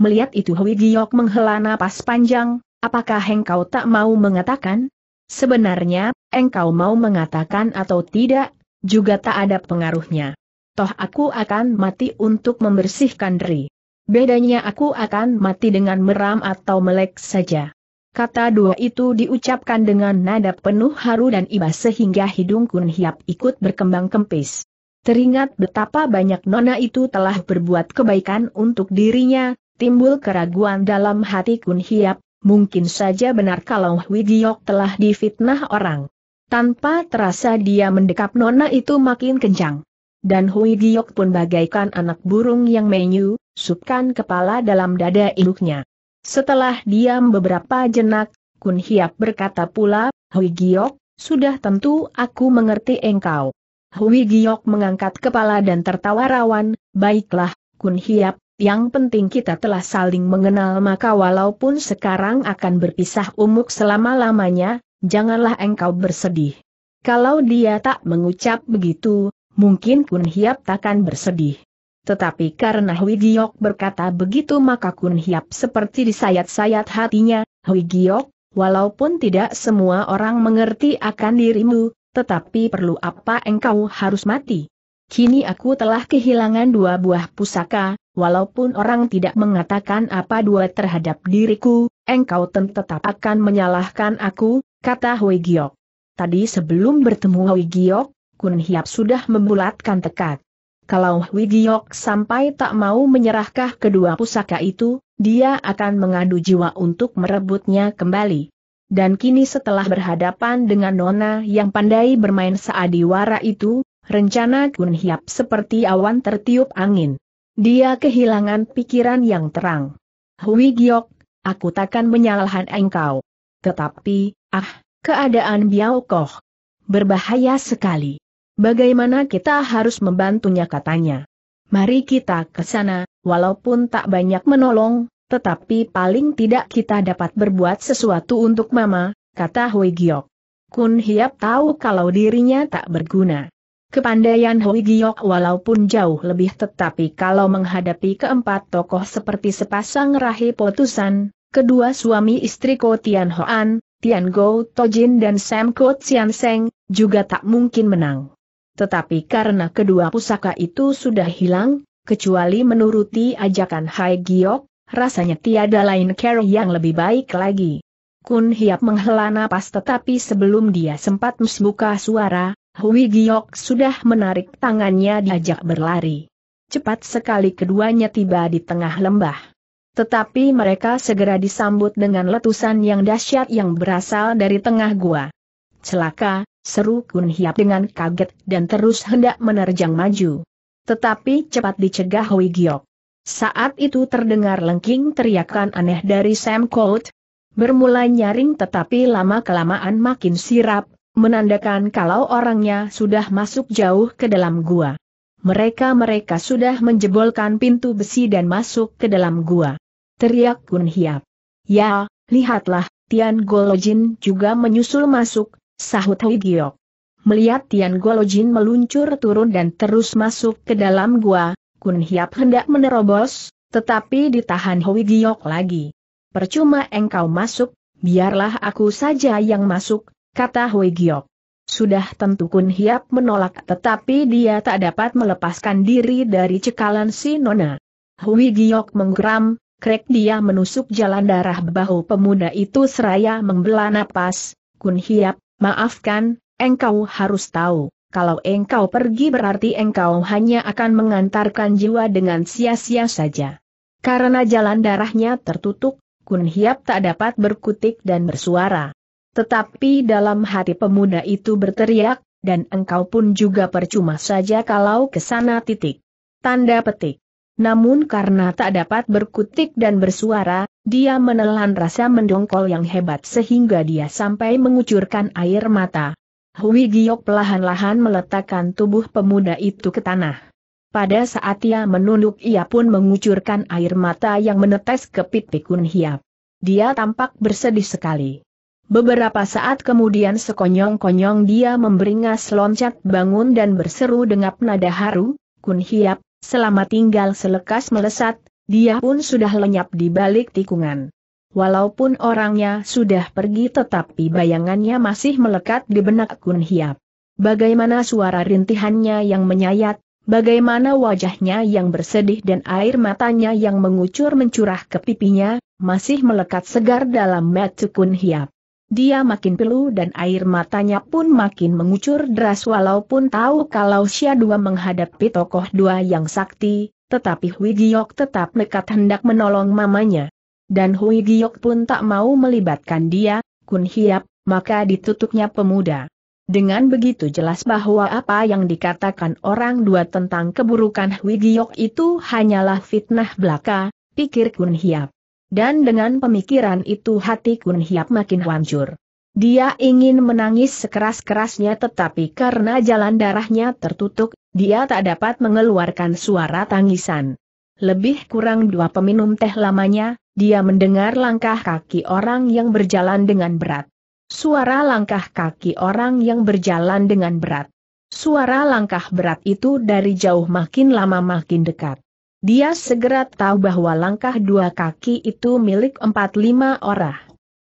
Melihat itu Hui Giok menghela napas panjang, apakah engkau tak mau mengatakan? Sebenarnya, engkau mau mengatakan atau tidak, juga tak ada pengaruhnya toh aku akan mati untuk membersihkan diri. Bedanya aku akan mati dengan meram atau melek saja. Kata dua itu diucapkan dengan nada penuh haru dan iba sehingga hidung Kun Hiap ikut berkembang kempis. Teringat betapa banyak nona itu telah berbuat kebaikan untuk dirinya, timbul keraguan dalam hati Kun Hiap, mungkin saja benar kalau Hwi Giok telah difitnah orang. Tanpa terasa dia mendekap nona itu makin kencang dan Hui Giok pun bagaikan anak burung yang menyu, supkan kepala dalam dada induknya. Setelah diam beberapa jenak, Kun Hiap berkata pula, Hui Giok, sudah tentu aku mengerti engkau. Hui Giok mengangkat kepala dan tertawa rawan, baiklah, Kun Hiap, yang penting kita telah saling mengenal maka walaupun sekarang akan berpisah umuk selama-lamanya, janganlah engkau bersedih. Kalau dia tak mengucap begitu, mungkin Kun Hiap takkan bersedih. Tetapi karena Hui Giok berkata begitu maka Kun Hiap seperti disayat-sayat hatinya, Hui Giok, walaupun tidak semua orang mengerti akan dirimu, tetapi perlu apa engkau harus mati. Kini aku telah kehilangan dua buah pusaka, walaupun orang tidak mengatakan apa dua terhadap diriku, engkau tetap akan menyalahkan aku, kata Hui Giok. Tadi sebelum bertemu Hui Giok, Kun Hiap sudah membulatkan tekad. Kalau Hui Giok sampai tak mau menyerahkah kedua pusaka itu, dia akan mengadu jiwa untuk merebutnya kembali. Dan kini setelah berhadapan dengan Nona yang pandai bermain saadiwara itu, rencana Kun Hiap seperti awan tertiup angin. Dia kehilangan pikiran yang terang. Hui Giok, aku takkan menyalahkan engkau. Tetapi, ah, keadaan Biao Koh. Berbahaya sekali. Bagaimana kita harus membantunya katanya. Mari kita ke sana, walaupun tak banyak menolong, tetapi paling tidak kita dapat berbuat sesuatu untuk mama, kata Hui Giok. Kun Hiap tahu kalau dirinya tak berguna. Kepandaian Hui Giok walaupun jauh lebih tetapi kalau menghadapi keempat tokoh seperti sepasang rahi potusan, kedua suami istri Ko Tian Hoan, Tian Go Tojin dan Sam Ko Tian Seng, juga tak mungkin menang. Tetapi karena kedua pusaka itu sudah hilang, kecuali menuruti ajakan Hai Giok, rasanya tiada lain cara yang lebih baik lagi. Kun Hiap menghela napas tetapi sebelum dia sempat membuka suara, Hui Giok sudah menarik tangannya diajak berlari. Cepat sekali keduanya tiba di tengah lembah. Tetapi mereka segera disambut dengan letusan yang dahsyat yang berasal dari tengah gua. Celaka, seru Kun Hiap dengan kaget dan terus hendak menerjang maju. Tetapi cepat dicegah Hui Giok. Saat itu terdengar lengking teriakan aneh dari Sam Colt. Bermula nyaring tetapi lama-kelamaan makin sirap, menandakan kalau orangnya sudah masuk jauh ke dalam gua. Mereka-mereka sudah menjebolkan pintu besi dan masuk ke dalam gua. Teriak Kun Hiap. Ya, lihatlah, Tian Golojin juga menyusul masuk, Sahut Hui Giok. Melihat Tian Guo Jin meluncur turun dan terus masuk ke dalam gua, Kun Hiap hendak menerobos, tetapi ditahan Hui Giok lagi. Percuma engkau masuk, biarlah aku saja yang masuk, kata Hui Giok. Sudah tentu Kun Hiap menolak tetapi dia tak dapat melepaskan diri dari cekalan si Nona. Hui Giok menggeram, krek dia menusuk jalan darah bahu pemuda itu seraya membelah napas, Kun Hiap, Maafkan, engkau harus tahu, kalau engkau pergi berarti engkau hanya akan mengantarkan jiwa dengan sia-sia saja. Karena jalan darahnya tertutup, Kun Hiap tak dapat berkutik dan bersuara. Tetapi dalam hati pemuda itu berteriak, dan engkau pun juga percuma saja kalau ke sana titik. Tanda petik. Namun karena tak dapat berkutik dan bersuara, dia menelan rasa mendongkol yang hebat sehingga dia sampai mengucurkan air mata. Hui Giok pelahan lahan meletakkan tubuh pemuda itu ke tanah. Pada saat ia menunduk ia pun mengucurkan air mata yang menetes ke pipi Kun Hiap. Dia tampak bersedih sekali. Beberapa saat kemudian sekonyong-konyong dia memberingas loncat bangun dan berseru dengan nada haru, Kun Hiap, selama tinggal selekas melesat, dia pun sudah lenyap di balik tikungan. Walaupun orangnya sudah pergi tetapi bayangannya masih melekat di benak Kun Hiap. Bagaimana suara rintihannya yang menyayat, bagaimana wajahnya yang bersedih dan air matanya yang mengucur mencurah ke pipinya, masih melekat segar dalam mata Kun Hiap. Dia makin pilu dan air matanya pun makin mengucur deras walaupun tahu kalau Syadua menghadapi tokoh dua yang sakti, tetapi Hui Giok tetap nekat hendak menolong mamanya. Dan Hui Giok pun tak mau melibatkan dia, Kun Hiap, maka ditutupnya pemuda. Dengan begitu jelas bahwa apa yang dikatakan orang dua tentang keburukan Hui Giok itu hanyalah fitnah belaka, pikir Kun Hiap. Dan dengan pemikiran itu hati Kun Hiap makin hancur. Dia ingin menangis sekeras-kerasnya tetapi karena jalan darahnya tertutup, dia tak dapat mengeluarkan suara tangisan. Lebih kurang dua peminum teh lamanya, dia mendengar langkah kaki orang yang berjalan dengan berat. Suara langkah kaki orang yang berjalan dengan berat. Suara langkah berat itu dari jauh makin lama makin dekat. Dia segera tahu bahwa langkah dua kaki itu milik empat lima orang.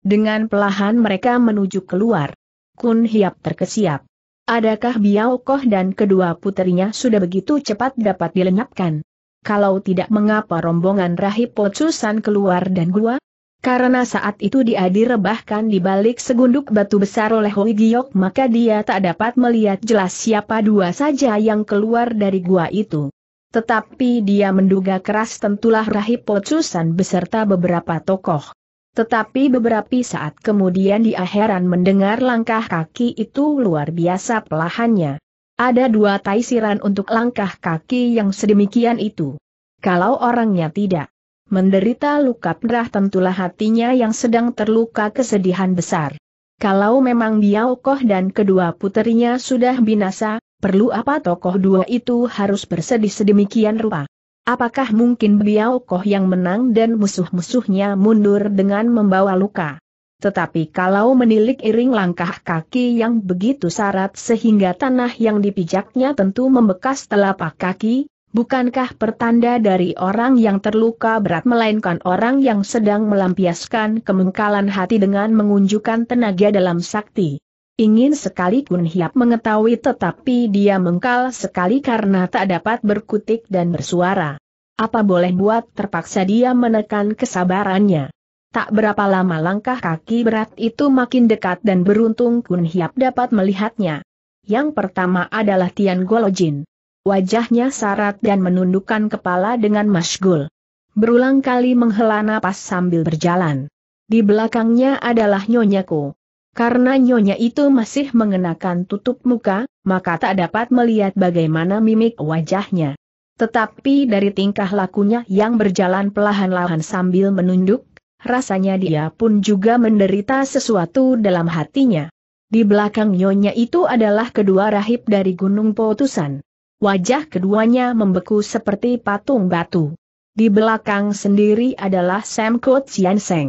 Dengan pelahan mereka menuju keluar. Kun Hiap terkesiap. Adakah Biao Koh dan kedua putrinya sudah begitu cepat dapat dilenyapkan? Kalau tidak mengapa rombongan rahib Pocusan keluar dan gua? Karena saat itu dia direbahkan di balik segunduk batu besar oleh Hui Giok maka dia tak dapat melihat jelas siapa dua saja yang keluar dari gua itu. Tetapi dia menduga keras tentulah rahib Pocusan beserta beberapa tokoh. Tetapi beberapa saat kemudian dia heran mendengar langkah kaki itu luar biasa pelahannya. Ada dua taisiran untuk langkah kaki yang sedemikian itu. Kalau orangnya tidak menderita luka perah tentulah hatinya yang sedang terluka kesedihan besar. Kalau memang okoh dan kedua puterinya sudah binasa, perlu apa tokoh dua itu harus bersedih sedemikian rupa? Apakah mungkin beliau Koh yang menang dan musuh-musuhnya mundur dengan membawa luka? Tetapi kalau menilik iring langkah kaki yang begitu syarat sehingga tanah yang dipijaknya tentu membekas telapak kaki, bukankah pertanda dari orang yang terluka berat melainkan orang yang sedang melampiaskan kemengkalan hati dengan mengunjukkan tenaga dalam sakti? Ingin sekali Kun Hiap mengetahui tetapi dia mengkal sekali karena tak dapat berkutik dan bersuara. Apa boleh buat terpaksa dia menekan kesabarannya. Tak berapa lama langkah kaki berat itu makin dekat dan beruntung Kun Hiap dapat melihatnya. Yang pertama adalah Tian Golojin. Wajahnya sarat dan menundukkan kepala dengan masgul. Berulang kali menghela napas sambil berjalan. Di belakangnya adalah Nyonya Ko. Karena nyonya itu masih mengenakan tutup muka, maka tak dapat melihat bagaimana mimik wajahnya. Tetapi dari tingkah lakunya yang berjalan pelahan-lahan sambil menunduk, rasanya dia pun juga menderita sesuatu dalam hatinya. Di belakang nyonya itu adalah kedua rahib dari Gunung Potusan. Wajah keduanya membeku seperti patung batu. Di belakang sendiri adalah Sam Yanseng. Seng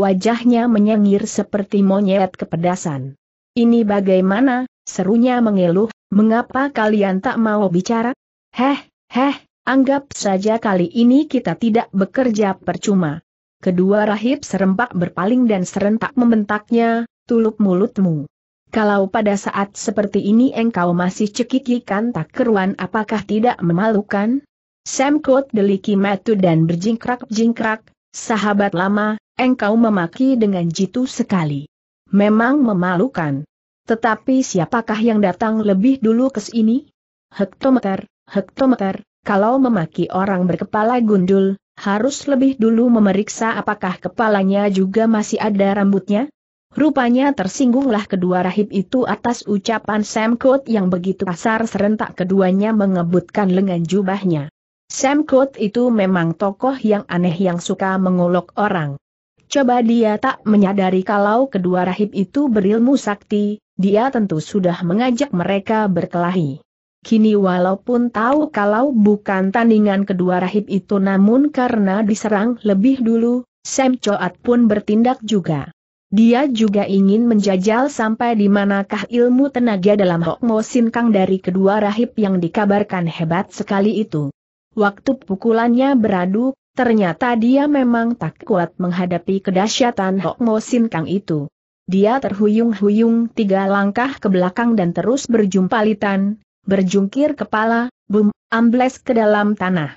wajahnya menyengir seperti monyet kepedasan. Ini bagaimana, serunya mengeluh, mengapa kalian tak mau bicara? Heh, heh, anggap saja kali ini kita tidak bekerja percuma. Kedua rahib serempak berpaling dan serentak membentaknya, tulup mulutmu. Kalau pada saat seperti ini engkau masih cekikikan tak keruan apakah tidak memalukan? Sam deliki matu dan berjingkrak-jingkrak, Sahabat lama, engkau memaki dengan jitu sekali. Memang memalukan. Tetapi siapakah yang datang lebih dulu ke sini? Hektometer, hektometer, kalau memaki orang berkepala gundul, harus lebih dulu memeriksa apakah kepalanya juga masih ada rambutnya? Rupanya tersinggunglah kedua rahib itu atas ucapan Sam yang begitu kasar serentak keduanya mengebutkan lengan jubahnya. Sam Kut itu memang tokoh yang aneh yang suka mengolok orang. Coba dia tak menyadari kalau kedua rahib itu berilmu sakti, dia tentu sudah mengajak mereka berkelahi. Kini walaupun tahu kalau bukan tandingan kedua rahib itu namun karena diserang lebih dulu, Sam Coat pun bertindak juga. Dia juga ingin menjajal sampai di manakah ilmu tenaga dalam Hokmo Sinkang dari kedua rahib yang dikabarkan hebat sekali itu. Waktu pukulannya beradu, ternyata dia memang tak kuat menghadapi kedahsyatan Hok Mo Sin Kang itu. Dia terhuyung-huyung tiga langkah ke belakang dan terus berjumpalitan, berjungkir kepala, bum, ambles ke dalam tanah.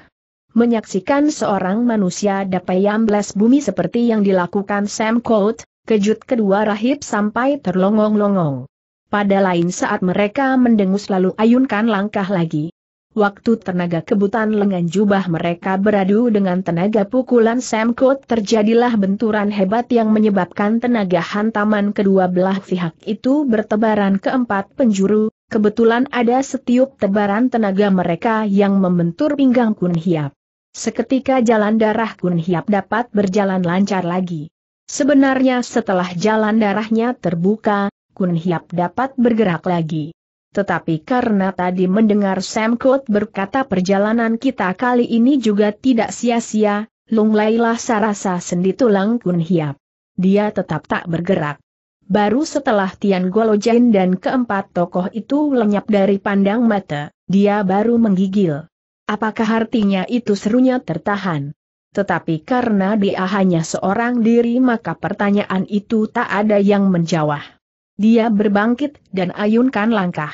Menyaksikan seorang manusia dapat ambles bumi seperti yang dilakukan Sam Colt, kejut kedua rahib sampai terlongong-longong. Pada lain saat mereka mendengus lalu ayunkan langkah lagi, Waktu tenaga kebutan lengan jubah mereka beradu dengan tenaga pukulan Samkot terjadilah benturan hebat yang menyebabkan tenaga hantaman kedua belah pihak itu bertebaran ke empat penjuru, kebetulan ada setiup tebaran tenaga mereka yang membentur pinggang Kun Hiap. Seketika jalan darah Kun Hiap dapat berjalan lancar lagi. Sebenarnya setelah jalan darahnya terbuka, Kun Hiap dapat bergerak lagi. Tetapi karena tadi mendengar Sam Kut berkata perjalanan kita kali ini juga tidak sia-sia, Lunglailah sarasa sendi tulang kun hiap. Dia tetap tak bergerak. Baru setelah Tian Golojain dan keempat tokoh itu lenyap dari pandang mata, dia baru menggigil. Apakah artinya itu serunya tertahan? Tetapi karena dia hanya seorang diri maka pertanyaan itu tak ada yang menjawab. Dia berbangkit dan ayunkan langkah.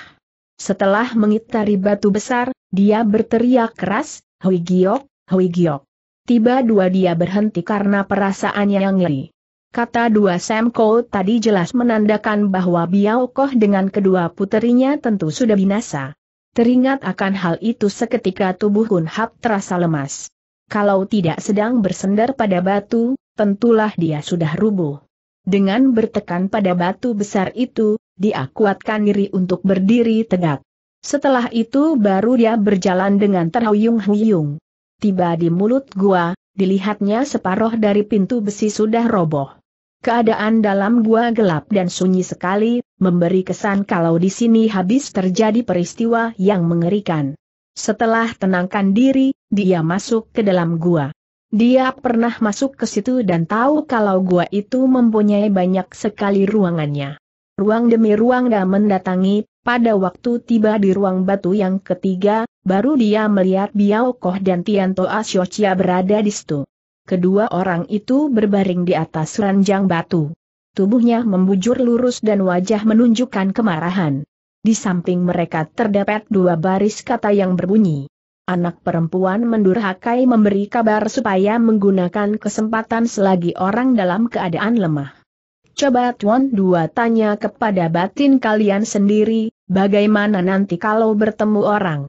Setelah mengitari batu besar, dia berteriak keras, Hui Giok, Hui Giok. Tiba dua dia berhenti karena perasaannya yang ngeri. Kata dua Samko tadi jelas menandakan bahwa Biao Koh dengan kedua puterinya tentu sudah binasa. Teringat akan hal itu seketika tubuh Kun Hap terasa lemas. Kalau tidak sedang bersendar pada batu, tentulah dia sudah rubuh. Dengan bertekan pada batu besar itu, dia kuatkan diri untuk berdiri tegak. Setelah itu baru dia berjalan dengan terhuyung-huyung. Tiba di mulut gua, dilihatnya separoh dari pintu besi sudah roboh. Keadaan dalam gua gelap dan sunyi sekali, memberi kesan kalau di sini habis terjadi peristiwa yang mengerikan. Setelah tenangkan diri, dia masuk ke dalam gua. Dia pernah masuk ke situ dan tahu kalau gua itu mempunyai banyak sekali ruangannya. Ruang demi ruang dan mendatangi, pada waktu tiba di ruang batu yang ketiga, baru dia melihat Biao Koh dan Tianto Asyocia berada di situ. Kedua orang itu berbaring di atas ranjang batu. Tubuhnya membujur lurus dan wajah menunjukkan kemarahan. Di samping mereka terdapat dua baris kata yang berbunyi, anak perempuan mendurhakai memberi kabar supaya menggunakan kesempatan selagi orang dalam keadaan lemah. Coba Tuan Dua tanya kepada batin kalian sendiri, bagaimana nanti kalau bertemu orang?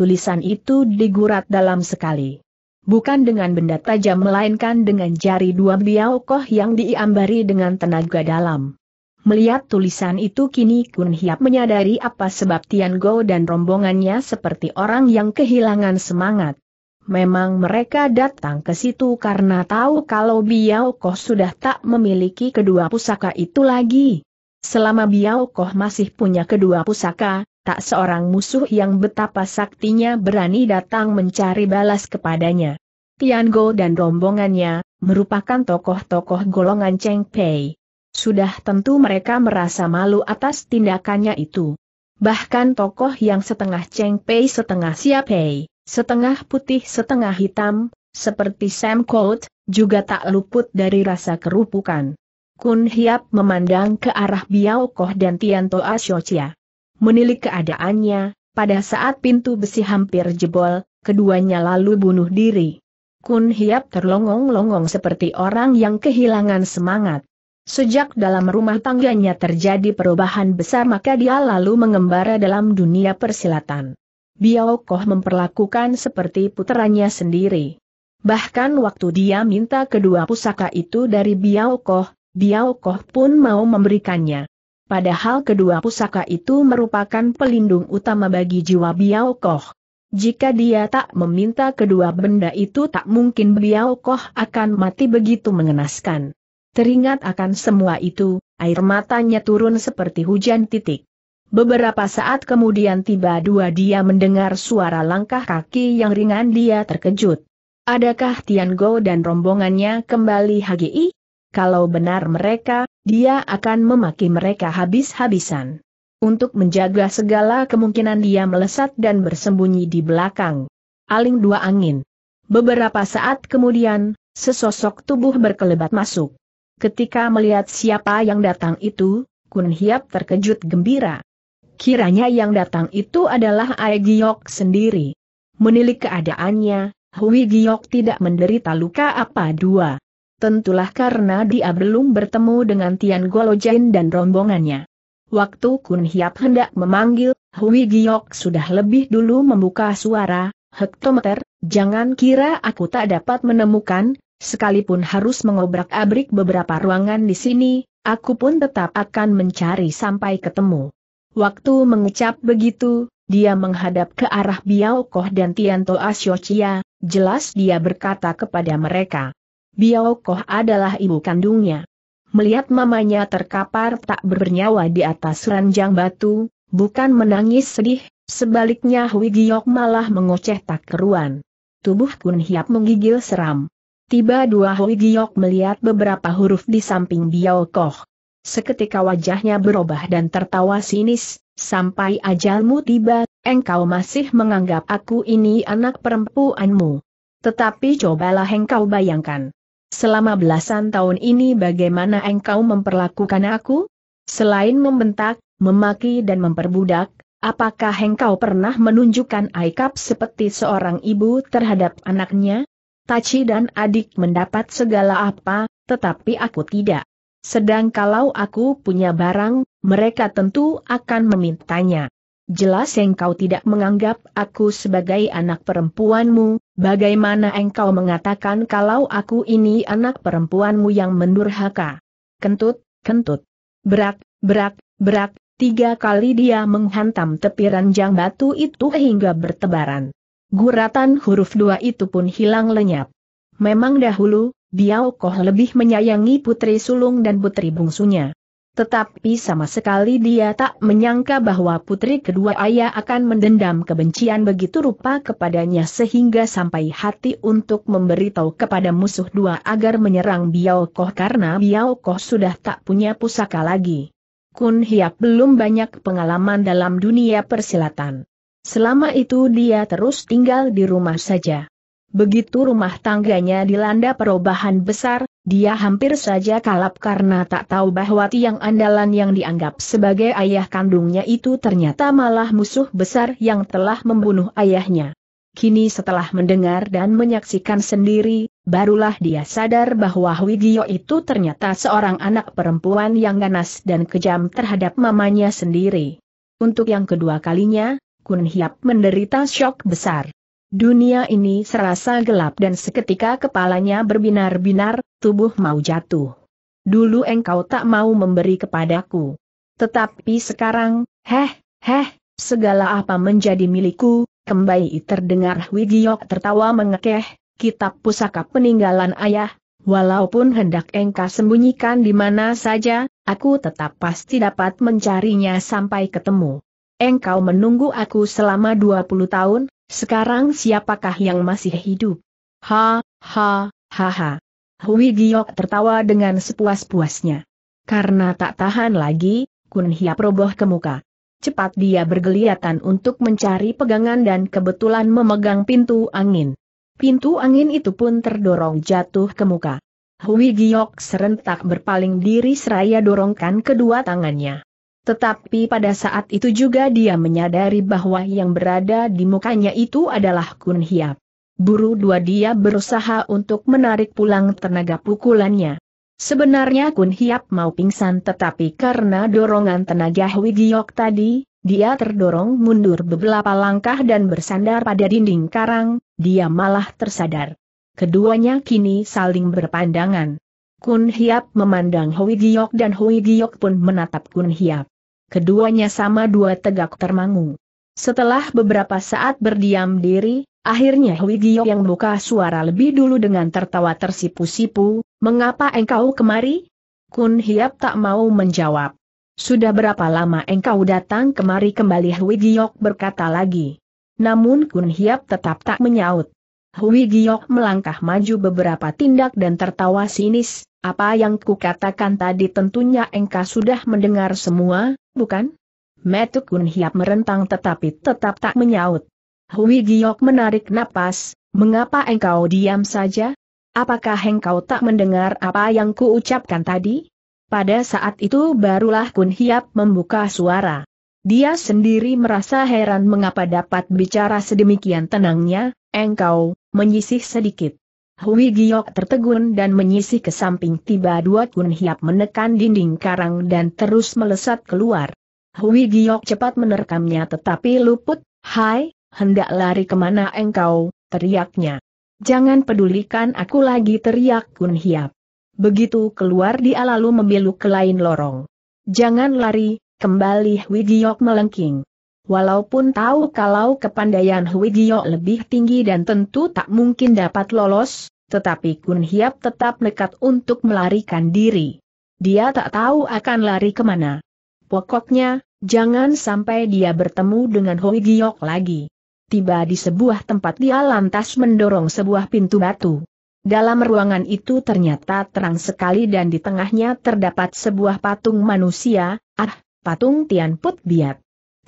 Tulisan itu digurat dalam sekali. Bukan dengan benda tajam melainkan dengan jari dua beliau koh yang diambari dengan tenaga dalam. Melihat tulisan itu kini Kun Hiap menyadari apa sebab Tian Go dan rombongannya seperti orang yang kehilangan semangat. Memang mereka datang ke situ karena tahu kalau Biao Koh sudah tak memiliki kedua pusaka itu lagi. Selama Biao Koh masih punya kedua pusaka, tak seorang musuh yang betapa saktinya berani datang mencari balas kepadanya. Tian Go dan rombongannya, merupakan tokoh-tokoh golongan Cheng Pei sudah tentu mereka merasa malu atas tindakannya itu. Bahkan tokoh yang setengah Cheng Pei setengah Xia Pei, setengah putih setengah hitam, seperti Sam Colt, juga tak luput dari rasa kerupukan. Kun Hiap memandang ke arah Biao Koh dan Tianto Asyocia. Menilik keadaannya, pada saat pintu besi hampir jebol, keduanya lalu bunuh diri. Kun Hiap terlongong-longong seperti orang yang kehilangan semangat. Sejak dalam rumah tangganya terjadi perubahan besar maka dia lalu mengembara dalam dunia persilatan. Biao Koh memperlakukan seperti puteranya sendiri. Bahkan waktu dia minta kedua pusaka itu dari Biao Koh, Biao Koh pun mau memberikannya. Padahal kedua pusaka itu merupakan pelindung utama bagi jiwa Biao Koh. Jika dia tak meminta kedua benda itu tak mungkin Biao Koh akan mati begitu mengenaskan. Teringat akan semua itu, air matanya turun seperti hujan titik. Beberapa saat kemudian tiba dua dia mendengar suara langkah kaki yang ringan dia terkejut. Adakah Tian Go dan rombongannya kembali HGI? Kalau benar mereka, dia akan memaki mereka habis-habisan. Untuk menjaga segala kemungkinan dia melesat dan bersembunyi di belakang. Aling dua angin. Beberapa saat kemudian, sesosok tubuh berkelebat masuk. Ketika melihat siapa yang datang itu, Kun Hiap terkejut gembira. Kiranya yang datang itu adalah Ae Giok sendiri. Menilik keadaannya, Hui Giok tidak menderita luka apa dua. Tentulah karena dia belum bertemu dengan Tian Golojen dan rombongannya. Waktu Kun Hiap hendak memanggil, Hui Giok sudah lebih dulu membuka suara, Hektometer, jangan kira aku tak dapat menemukan, Sekalipun harus mengobrak-abrik beberapa ruangan di sini, aku pun tetap akan mencari sampai ketemu. Waktu mengucap begitu, dia menghadap ke arah Biao Koh dan Tianto Asyochia, jelas dia berkata kepada mereka. Biao Koh adalah ibu kandungnya. Melihat mamanya terkapar tak bernyawa di atas ranjang batu, bukan menangis sedih, sebaliknya Hui Giok malah mengoceh tak keruan. Tubuh Kun Hiap menggigil seram. Tiba dua Hui Giok melihat beberapa huruf di samping Biao Koh. Seketika wajahnya berubah dan tertawa sinis, sampai ajalmu tiba, engkau masih menganggap aku ini anak perempuanmu. Tetapi cobalah engkau bayangkan. Selama belasan tahun ini bagaimana engkau memperlakukan aku? Selain membentak, memaki dan memperbudak, apakah engkau pernah menunjukkan aikap seperti seorang ibu terhadap anaknya? Taci dan adik mendapat segala apa, tetapi aku tidak. Sedang kalau aku punya barang, mereka tentu akan memintanya. Jelas engkau tidak menganggap aku sebagai anak perempuanmu, bagaimana engkau mengatakan kalau aku ini anak perempuanmu yang mendurhaka? Kentut, kentut. Berak, berak, berak, tiga kali dia menghantam tepiran jang batu itu hingga bertebaran. Guratan huruf dua itu pun hilang lenyap. Memang dahulu, Biao Koh lebih menyayangi putri sulung dan putri bungsunya. Tetapi sama sekali dia tak menyangka bahwa putri kedua ayah akan mendendam kebencian begitu rupa kepadanya sehingga sampai hati untuk memberitahu kepada musuh dua agar menyerang Biao Koh karena Biao Koh sudah tak punya pusaka lagi. Kun Hiap belum banyak pengalaman dalam dunia persilatan. Selama itu dia terus tinggal di rumah saja. Begitu rumah tangganya dilanda perubahan besar, dia hampir saja kalap karena tak tahu bahwa tiang andalan yang dianggap sebagai ayah kandungnya itu ternyata malah musuh besar yang telah membunuh ayahnya. Kini setelah mendengar dan menyaksikan sendiri, barulah dia sadar bahwa Wigio itu ternyata seorang anak perempuan yang ganas dan kejam terhadap mamanya sendiri. Untuk yang kedua kalinya, Kun Hiap menderita shock besar. Dunia ini serasa gelap dan seketika kepalanya berbinar-binar, tubuh mau jatuh. Dulu engkau tak mau memberi kepadaku. Tetapi sekarang, heh, heh, segala apa menjadi milikku, kembali terdengar Wigiyok tertawa mengekeh, kitab pusaka peninggalan ayah, walaupun hendak engkau sembunyikan di mana saja, aku tetap pasti dapat mencarinya sampai ketemu. Engkau menunggu aku selama 20 tahun, sekarang siapakah yang masih hidup? Ha, ha, ha ha. Hui Giok tertawa dengan sepuas-puasnya. Karena tak tahan lagi, Kun Hiap roboh ke muka. Cepat dia bergeliatan untuk mencari pegangan dan kebetulan memegang pintu angin. Pintu angin itu pun terdorong jatuh ke muka. Hui Giok serentak berpaling diri seraya dorongkan kedua tangannya. Tetapi pada saat itu juga dia menyadari bahwa yang berada di mukanya itu adalah Kun Hiap. Buru dua dia berusaha untuk menarik pulang tenaga pukulannya. Sebenarnya Kun Hiap mau pingsan tetapi karena dorongan tenaga Hui Giok tadi, dia terdorong mundur beberapa langkah dan bersandar pada dinding karang, dia malah tersadar. Keduanya kini saling berpandangan. Kun Hiap memandang Hui Giok dan Hui Giok pun menatap Kun Hiap keduanya sama dua tegak termangu. Setelah beberapa saat berdiam diri, akhirnya Hui Giyo yang buka suara lebih dulu dengan tertawa tersipu-sipu, mengapa engkau kemari? Kun Hiap tak mau menjawab. Sudah berapa lama engkau datang kemari kembali Hui Huigio berkata lagi. Namun Kun Hiap tetap tak menyaut. Hui Giok melangkah maju beberapa tindak dan tertawa sinis, apa yang kukatakan tadi tentunya engkau sudah mendengar semua, bukan? Metuk Gun Hiap merentang tetapi tetap tak menyaut. Hui Giok menarik napas, mengapa engkau diam saja? Apakah engkau tak mendengar apa yang kuucapkan tadi? Pada saat itu barulah Kun Hiap membuka suara. Dia sendiri merasa heran mengapa dapat bicara sedemikian tenangnya, engkau, menyisih sedikit. Hui Giok tertegun dan menyisih ke samping tiba dua kun hiap menekan dinding karang dan terus melesat keluar. Hui Giok cepat menerkamnya tetapi luput, Hai, hendak lari kemana engkau, teriaknya. Jangan pedulikan aku lagi teriak kun hiap. Begitu keluar dia lalu membeluk ke lain lorong. Jangan lari, kembali Hui Giok melengking. Walaupun tahu kalau kepandaian Hui Gio lebih tinggi dan tentu tak mungkin dapat lolos, tetapi Kun Hiap tetap nekat untuk melarikan diri. Dia tak tahu akan lari kemana. Pokoknya, jangan sampai dia bertemu dengan Hui Giok lagi. Tiba di sebuah tempat dia lantas mendorong sebuah pintu batu. Dalam ruangan itu ternyata terang sekali dan di tengahnya terdapat sebuah patung manusia, ah, patung Tian Put Biat.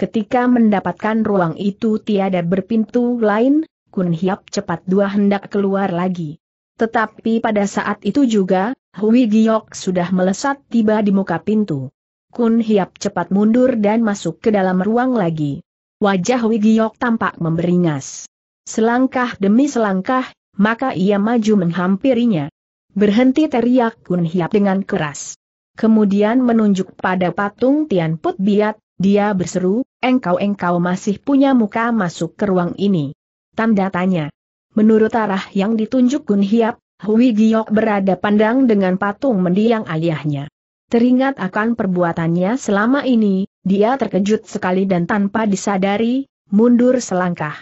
Ketika mendapatkan ruang itu tiada berpintu lain, Kun Hiap cepat dua hendak keluar lagi. Tetapi pada saat itu juga, Hui Giok sudah melesat tiba di muka pintu. Kun Hiap cepat mundur dan masuk ke dalam ruang lagi. Wajah Hui Giok tampak memberingas. Selangkah demi selangkah, maka ia maju menghampirinya. Berhenti teriak Kun Hiap dengan keras. Kemudian menunjuk pada patung Tian Put Biat, dia berseru, engkau-engkau masih punya muka masuk ke ruang ini. Tanda tanya. Menurut arah yang ditunjuk Gun Hiap, Hui Giok berada pandang dengan patung mendiang ayahnya. Teringat akan perbuatannya selama ini, dia terkejut sekali dan tanpa disadari, mundur selangkah.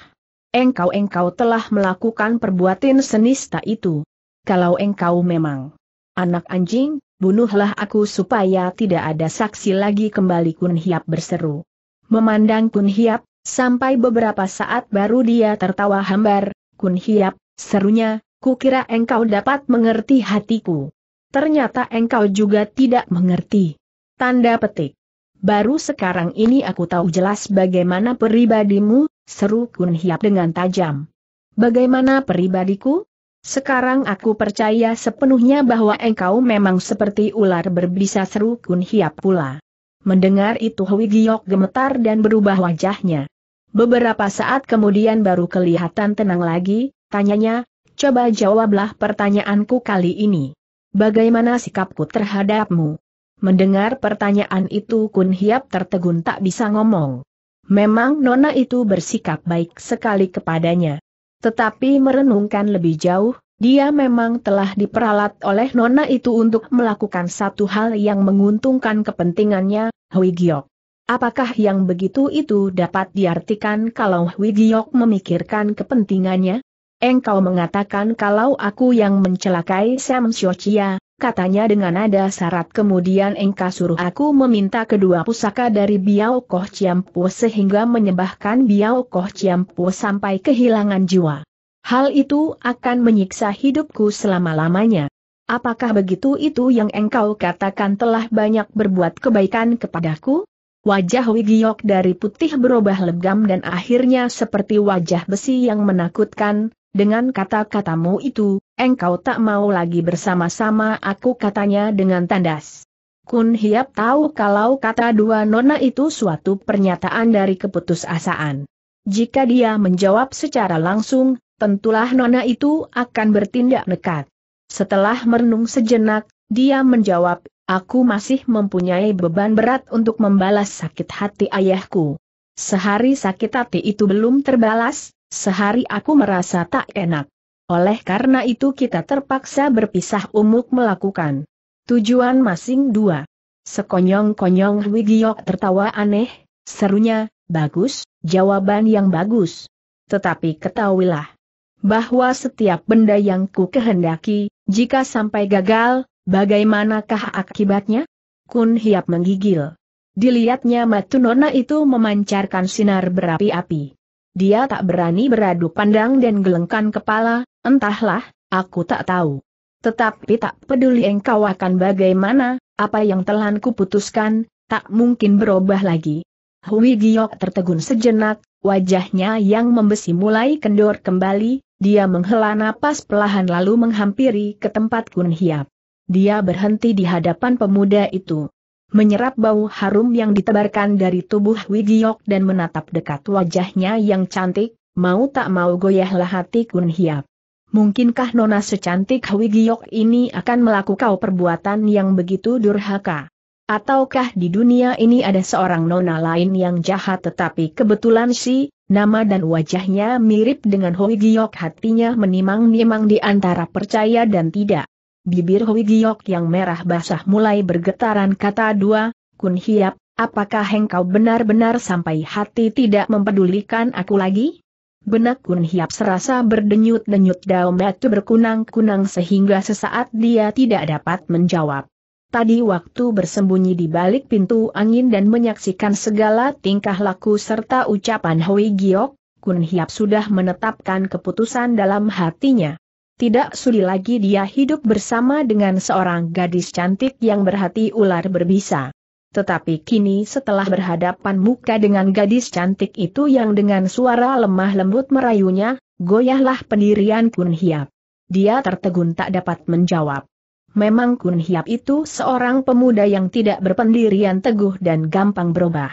Engkau-engkau telah melakukan perbuatan senista itu. Kalau engkau memang anak anjing, bunuhlah aku supaya tidak ada saksi lagi kembali Kun Hiap berseru. Memandang Kun Hiap, sampai beberapa saat baru dia tertawa hambar, Kun Hiap, serunya, kukira engkau dapat mengerti hatiku. Ternyata engkau juga tidak mengerti. Tanda petik. Baru sekarang ini aku tahu jelas bagaimana peribadimu, seru Kun Hiap dengan tajam. Bagaimana peribadiku? Sekarang aku percaya sepenuhnya bahwa engkau memang seperti ular berbisa seru Kun Hiap pula. Mendengar itu Hui Giok gemetar dan berubah wajahnya. Beberapa saat kemudian baru kelihatan tenang lagi, tanyanya, coba jawablah pertanyaanku kali ini. Bagaimana sikapku terhadapmu? Mendengar pertanyaan itu Kun Hiap tertegun tak bisa ngomong. Memang Nona itu bersikap baik sekali kepadanya. Tetapi merenungkan lebih jauh, dia memang telah diperalat oleh Nona itu untuk melakukan satu hal yang menguntungkan kepentingannya, Hui Giok. Apakah yang begitu itu dapat diartikan kalau Hui Giok memikirkan kepentingannya? Engkau mengatakan kalau aku yang mencelakai Sam Xiuqia, katanya dengan nada syarat kemudian engkau suruh aku meminta kedua pusaka dari Biao Koh Po sehingga menyembahkan Biao Koh Po sampai kehilangan jiwa. Hal itu akan menyiksa hidupku selama-lamanya. Apakah begitu itu yang engkau katakan telah banyak berbuat kebaikan kepadaku? Wajah Wigiok dari putih berubah legam dan akhirnya seperti wajah besi yang menakutkan, dengan kata-katamu itu, Engkau tak mau lagi bersama-sama aku katanya dengan tandas. Kun Hiap tahu kalau kata dua nona itu suatu pernyataan dari keputusasaan. Jika dia menjawab secara langsung, tentulah nona itu akan bertindak nekat. Setelah merenung sejenak, dia menjawab, aku masih mempunyai beban berat untuk membalas sakit hati ayahku. Sehari sakit hati itu belum terbalas, sehari aku merasa tak enak. Oleh karena itu kita terpaksa berpisah umuk melakukan tujuan masing dua. Sekonyong-konyong wigiok tertawa aneh, serunya, bagus, jawaban yang bagus. Tetapi ketahuilah bahwa setiap benda yang ku kehendaki, jika sampai gagal, bagaimanakah akibatnya? Kun Hiap menggigil. Dilihatnya Matunona itu memancarkan sinar berapi-api. Dia tak berani beradu pandang dan gelengkan kepala, entahlah, aku tak tahu. Tetapi tak peduli engkau akan bagaimana, apa yang telah kuputuskan, tak mungkin berubah lagi. Hui Giok tertegun sejenak, wajahnya yang membesi mulai kendor kembali, dia menghela napas perlahan lalu menghampiri ke tempat Kun Hiap. Dia berhenti di hadapan pemuda itu menyerap bau harum yang ditebarkan dari tubuh Wigiok dan menatap dekat wajahnya yang cantik, mau tak mau goyahlah hati Kun Hiap. Mungkinkah nona secantik Wigiok ini akan melakukan perbuatan yang begitu durhaka? Ataukah di dunia ini ada seorang nona lain yang jahat tetapi kebetulan si, nama dan wajahnya mirip dengan Hoi Giok hatinya menimang-nimang di antara percaya dan tidak. Bibir Hui Giok yang merah basah mulai bergetaran kata dua, Kun Hiap, apakah engkau benar-benar sampai hati tidak mempedulikan aku lagi? Benak Kun Hiap serasa berdenyut-denyut daun batu berkunang-kunang sehingga sesaat dia tidak dapat menjawab. Tadi waktu bersembunyi di balik pintu angin dan menyaksikan segala tingkah laku serta ucapan Hui Giok, Kun Hiap sudah menetapkan keputusan dalam hatinya. Tidak sudi lagi dia hidup bersama dengan seorang gadis cantik yang berhati ular berbisa. Tetapi kini setelah berhadapan muka dengan gadis cantik itu yang dengan suara lemah lembut merayunya, goyahlah pendirian Kun Hiap. Dia tertegun tak dapat menjawab. Memang Kun Hiap itu seorang pemuda yang tidak berpendirian teguh dan gampang berubah.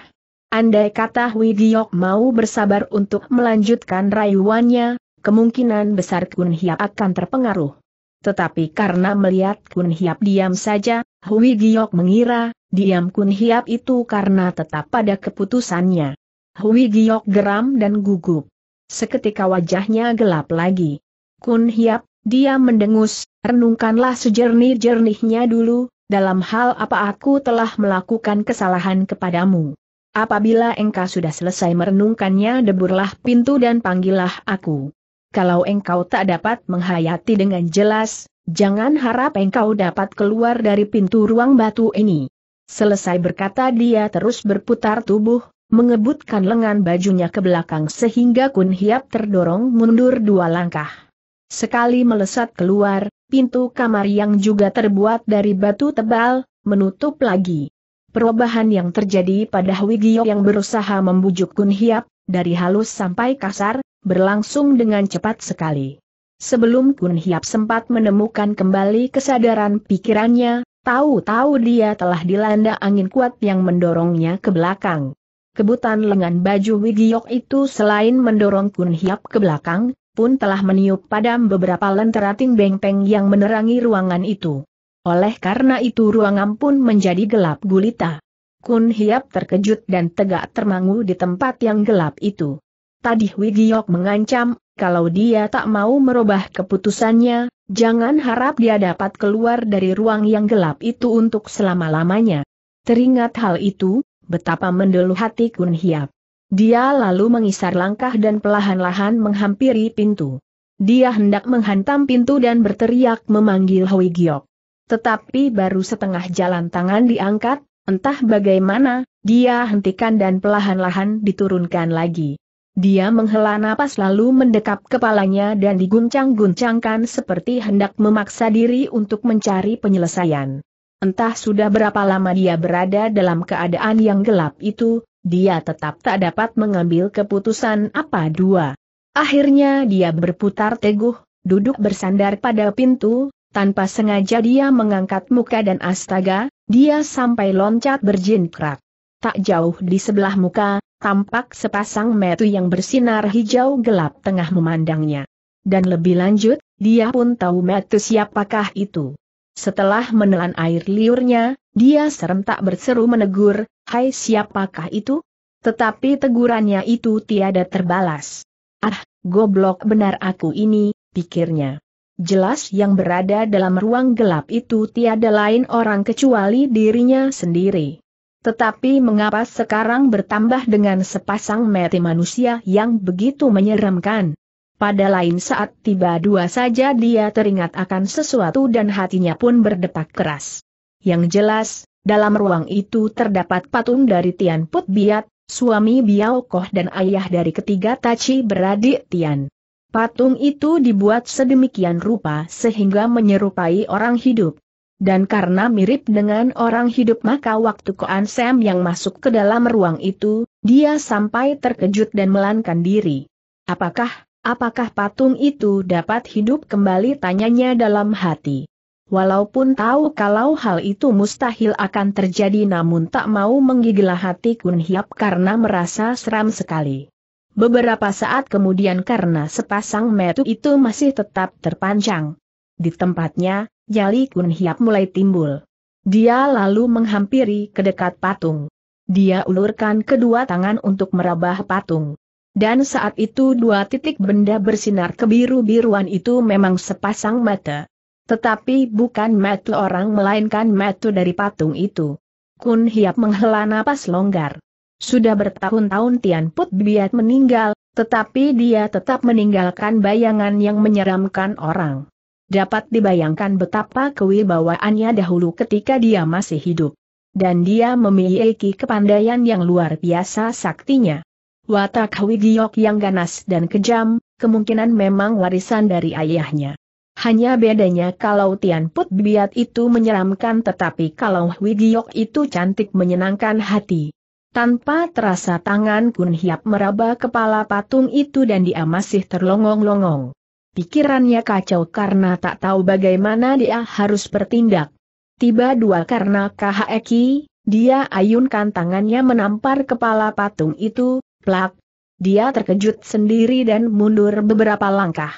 Andai kata Widiok mau bersabar untuk melanjutkan rayuannya, kemungkinan besar Kun Hiap akan terpengaruh. Tetapi karena melihat Kun Hiap diam saja, Hui Giok mengira, diam Kun Hiap itu karena tetap pada keputusannya. Hui Giok geram dan gugup. Seketika wajahnya gelap lagi. Kun Hiap, dia mendengus, renungkanlah sejernih-jernihnya dulu, dalam hal apa aku telah melakukan kesalahan kepadamu. Apabila engkau sudah selesai merenungkannya deburlah pintu dan panggillah aku kalau engkau tak dapat menghayati dengan jelas, jangan harap engkau dapat keluar dari pintu ruang batu ini. Selesai berkata dia terus berputar tubuh, mengebutkan lengan bajunya ke belakang sehingga Kun Hiap terdorong mundur dua langkah. Sekali melesat keluar, pintu kamar yang juga terbuat dari batu tebal, menutup lagi. Perubahan yang terjadi pada Wigio yang berusaha membujuk Kun Hiap, dari halus sampai kasar, berlangsung dengan cepat sekali. Sebelum Kun Hiap sempat menemukan kembali kesadaran pikirannya, tahu-tahu dia telah dilanda angin kuat yang mendorongnya ke belakang. Kebutan lengan baju Wigiok itu selain mendorong Kun Hiap ke belakang, pun telah meniup padam beberapa lentera ting bengpeng yang menerangi ruangan itu. Oleh karena itu ruangan pun menjadi gelap gulita. Kun Hiap terkejut dan tegak termangu di tempat yang gelap itu. Tadi Wigiok mengancam, kalau dia tak mau merubah keputusannya, jangan harap dia dapat keluar dari ruang yang gelap itu untuk selama-lamanya. Teringat hal itu, betapa mendelu hati Kun Hiap. Dia lalu mengisar langkah dan perlahan-lahan menghampiri pintu. Dia hendak menghantam pintu dan berteriak memanggil Hwi Giok. Tetapi baru setengah jalan tangan diangkat, Entah bagaimana, dia hentikan dan pelahan lahan diturunkan lagi. Dia menghela napas lalu mendekap kepalanya dan diguncang-guncangkan seperti hendak memaksa diri untuk mencari penyelesaian. Entah sudah berapa lama dia berada dalam keadaan yang gelap itu, dia tetap tak dapat mengambil keputusan apa dua. Akhirnya dia berputar teguh, duduk bersandar pada pintu, tanpa sengaja dia mengangkat muka dan astaga, dia sampai loncat berjingkrak. Tak jauh di sebelah muka, tampak sepasang metu yang bersinar hijau gelap tengah memandangnya. Dan lebih lanjut, dia pun tahu metu siapakah itu. Setelah menelan air liurnya, dia serentak berseru menegur, Hai siapakah itu? Tetapi tegurannya itu tiada terbalas. Ah, goblok benar aku ini, pikirnya. Jelas yang berada dalam ruang gelap itu tiada lain orang kecuali dirinya sendiri. Tetapi mengapa sekarang bertambah dengan sepasang mati manusia yang begitu menyeramkan? Pada lain saat tiba dua saja dia teringat akan sesuatu dan hatinya pun berdetak keras. Yang jelas, dalam ruang itu terdapat patung dari Tian Put Biat, suami Biao Koh dan ayah dari ketiga Tachi beradik Tian. Patung itu dibuat sedemikian rupa sehingga menyerupai orang hidup. Dan karena mirip dengan orang hidup maka waktu Koan Sam yang masuk ke dalam ruang itu, dia sampai terkejut dan melankan diri. Apakah, apakah patung itu dapat hidup kembali tanyanya dalam hati. Walaupun tahu kalau hal itu mustahil akan terjadi namun tak mau menggigil hati Kun Hiap karena merasa seram sekali. Beberapa saat kemudian karena sepasang metu itu masih tetap terpanjang, Di tempatnya, jali Kun Hiap mulai timbul. Dia lalu menghampiri ke dekat patung. Dia ulurkan kedua tangan untuk merabah patung. Dan saat itu dua titik benda bersinar kebiru-biruan itu memang sepasang mata. Tetapi bukan mata orang melainkan mata dari patung itu. Kun Hiap menghela napas longgar. Sudah bertahun-tahun Tian Put Biat meninggal, tetapi dia tetap meninggalkan bayangan yang menyeramkan orang. Dapat dibayangkan betapa kewibawaannya dahulu ketika dia masih hidup. Dan dia memiliki kepandaian yang luar biasa saktinya. Watak Wigiok yang ganas dan kejam, kemungkinan memang warisan dari ayahnya. Hanya bedanya kalau Tian Put Biat itu menyeramkan tetapi kalau Wigiok itu cantik menyenangkan hati. Tanpa terasa tangan Kun Hiap meraba kepala patung itu dan dia masih terlongong-longong. Pikirannya kacau karena tak tahu bagaimana dia harus bertindak. Tiba dua karena KHEKI, dia ayunkan tangannya menampar kepala patung itu, plak. Dia terkejut sendiri dan mundur beberapa langkah.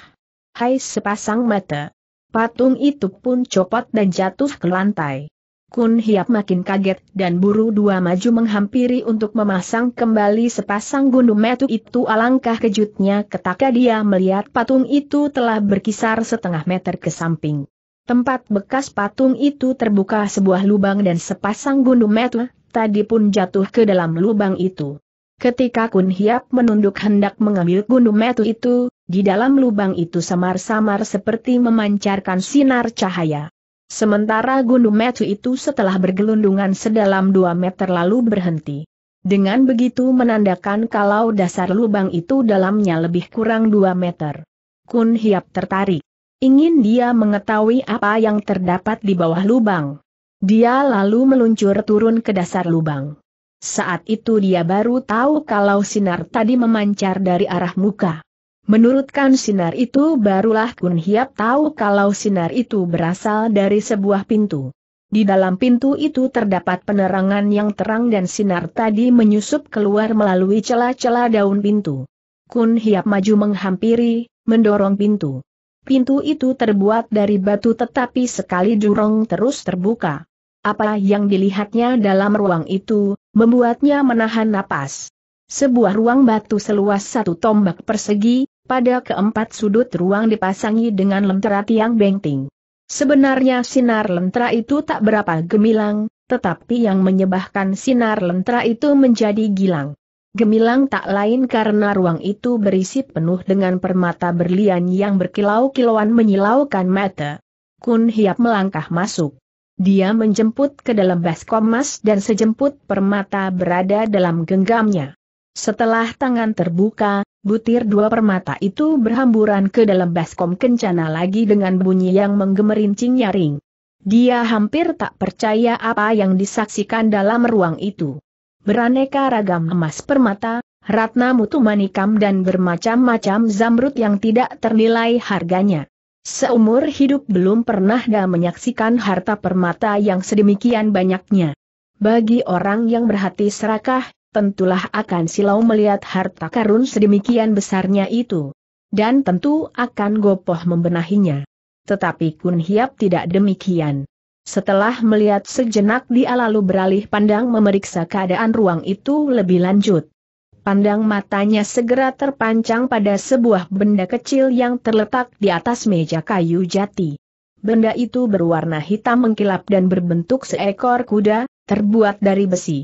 Hai sepasang mata. Patung itu pun copot dan jatuh ke lantai. Kun Hiap makin kaget dan buru dua maju menghampiri untuk memasang kembali sepasang gunung metu itu alangkah kejutnya ketika dia melihat patung itu telah berkisar setengah meter ke samping. Tempat bekas patung itu terbuka sebuah lubang dan sepasang gunung metu tadi pun jatuh ke dalam lubang itu. Ketika Kun Hiap menunduk hendak mengambil gunung metu itu, di dalam lubang itu samar-samar seperti memancarkan sinar cahaya. Sementara gunung metu itu setelah bergelundungan sedalam 2 meter lalu berhenti. Dengan begitu menandakan kalau dasar lubang itu dalamnya lebih kurang 2 meter. Kun Hiap tertarik. Ingin dia mengetahui apa yang terdapat di bawah lubang. Dia lalu meluncur turun ke dasar lubang. Saat itu dia baru tahu kalau sinar tadi memancar dari arah muka. Menurutkan sinar itu barulah Kun Hiap tahu kalau sinar itu berasal dari sebuah pintu. Di dalam pintu itu terdapat penerangan yang terang dan sinar tadi menyusup keluar melalui celah-celah daun pintu. Kun Hiap maju menghampiri, mendorong pintu. Pintu itu terbuat dari batu tetapi sekali durong terus terbuka. Apa yang dilihatnya dalam ruang itu, membuatnya menahan napas. Sebuah ruang batu seluas satu tombak persegi, pada keempat sudut ruang dipasangi dengan lentera tiang bengting. Sebenarnya sinar lentera itu tak berapa gemilang, tetapi yang menyebabkan sinar lentera itu menjadi gilang. Gemilang tak lain karena ruang itu berisi penuh dengan permata berlian yang berkilau-kilauan menyilaukan mata. Kun Hiap melangkah masuk. Dia menjemput ke dalam baskom emas dan sejemput permata berada dalam genggamnya. Setelah tangan terbuka, Butir dua permata itu berhamburan ke dalam baskom kencana lagi dengan bunyi yang menggemerincing nyaring. Dia hampir tak percaya apa yang disaksikan dalam ruang itu. Beraneka ragam emas permata, ratna mutu manikam dan bermacam-macam zamrud yang tidak ternilai harganya. Seumur hidup belum pernah dia menyaksikan harta permata yang sedemikian banyaknya. Bagi orang yang berhati serakah, tentulah akan silau melihat harta karun sedemikian besarnya itu. Dan tentu akan gopoh membenahinya. Tetapi Kun Hiap tidak demikian. Setelah melihat sejenak dia lalu beralih pandang memeriksa keadaan ruang itu lebih lanjut. Pandang matanya segera terpancang pada sebuah benda kecil yang terletak di atas meja kayu jati. Benda itu berwarna hitam mengkilap dan berbentuk seekor kuda, terbuat dari besi.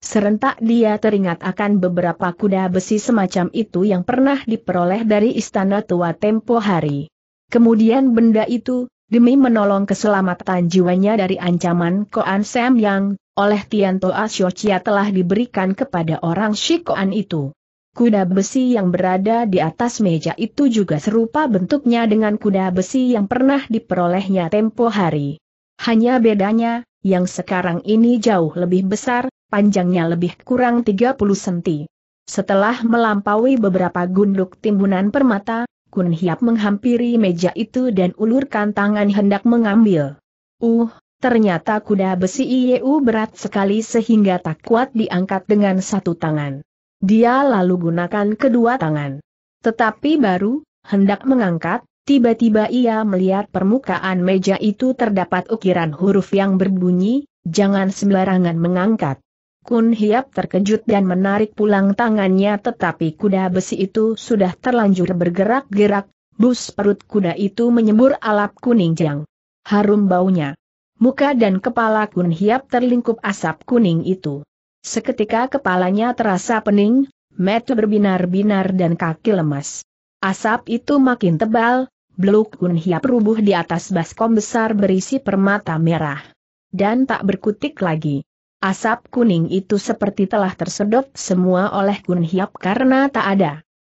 Serentak dia teringat akan beberapa kuda besi semacam itu yang pernah diperoleh dari istana tua tempo hari. Kemudian benda itu, demi menolong keselamatan jiwanya dari ancaman Koan Sam yang, oleh Tianto Asyocia telah diberikan kepada orang Shikoan itu. Kuda besi yang berada di atas meja itu juga serupa bentuknya dengan kuda besi yang pernah diperolehnya tempo hari. Hanya bedanya, yang sekarang ini jauh lebih besar, panjangnya lebih kurang 30 cm. Setelah melampaui beberapa gunduk timbunan permata, Kun Hiap menghampiri meja itu dan ulurkan tangan hendak mengambil. Uh, ternyata kuda besi Ieu berat sekali sehingga tak kuat diangkat dengan satu tangan. Dia lalu gunakan kedua tangan. Tetapi baru, hendak mengangkat, Tiba-tiba ia melihat permukaan meja itu terdapat ukiran huruf yang berbunyi, jangan sembarangan mengangkat. Kun Hiap terkejut dan menarik pulang tangannya tetapi kuda besi itu sudah terlanjur bergerak-gerak, bus perut kuda itu menyembur alap kuning jang. Harum baunya. Muka dan kepala Kun Hiap terlingkup asap kuning itu. Seketika kepalanya terasa pening, mata berbinar-binar dan kaki lemas. Asap itu makin tebal, Bluk Gun Hiap rubuh di atas baskom besar berisi permata merah. Dan tak berkutik lagi. Asap kuning itu seperti telah tersedot semua oleh Kun Hiap karena tak ada.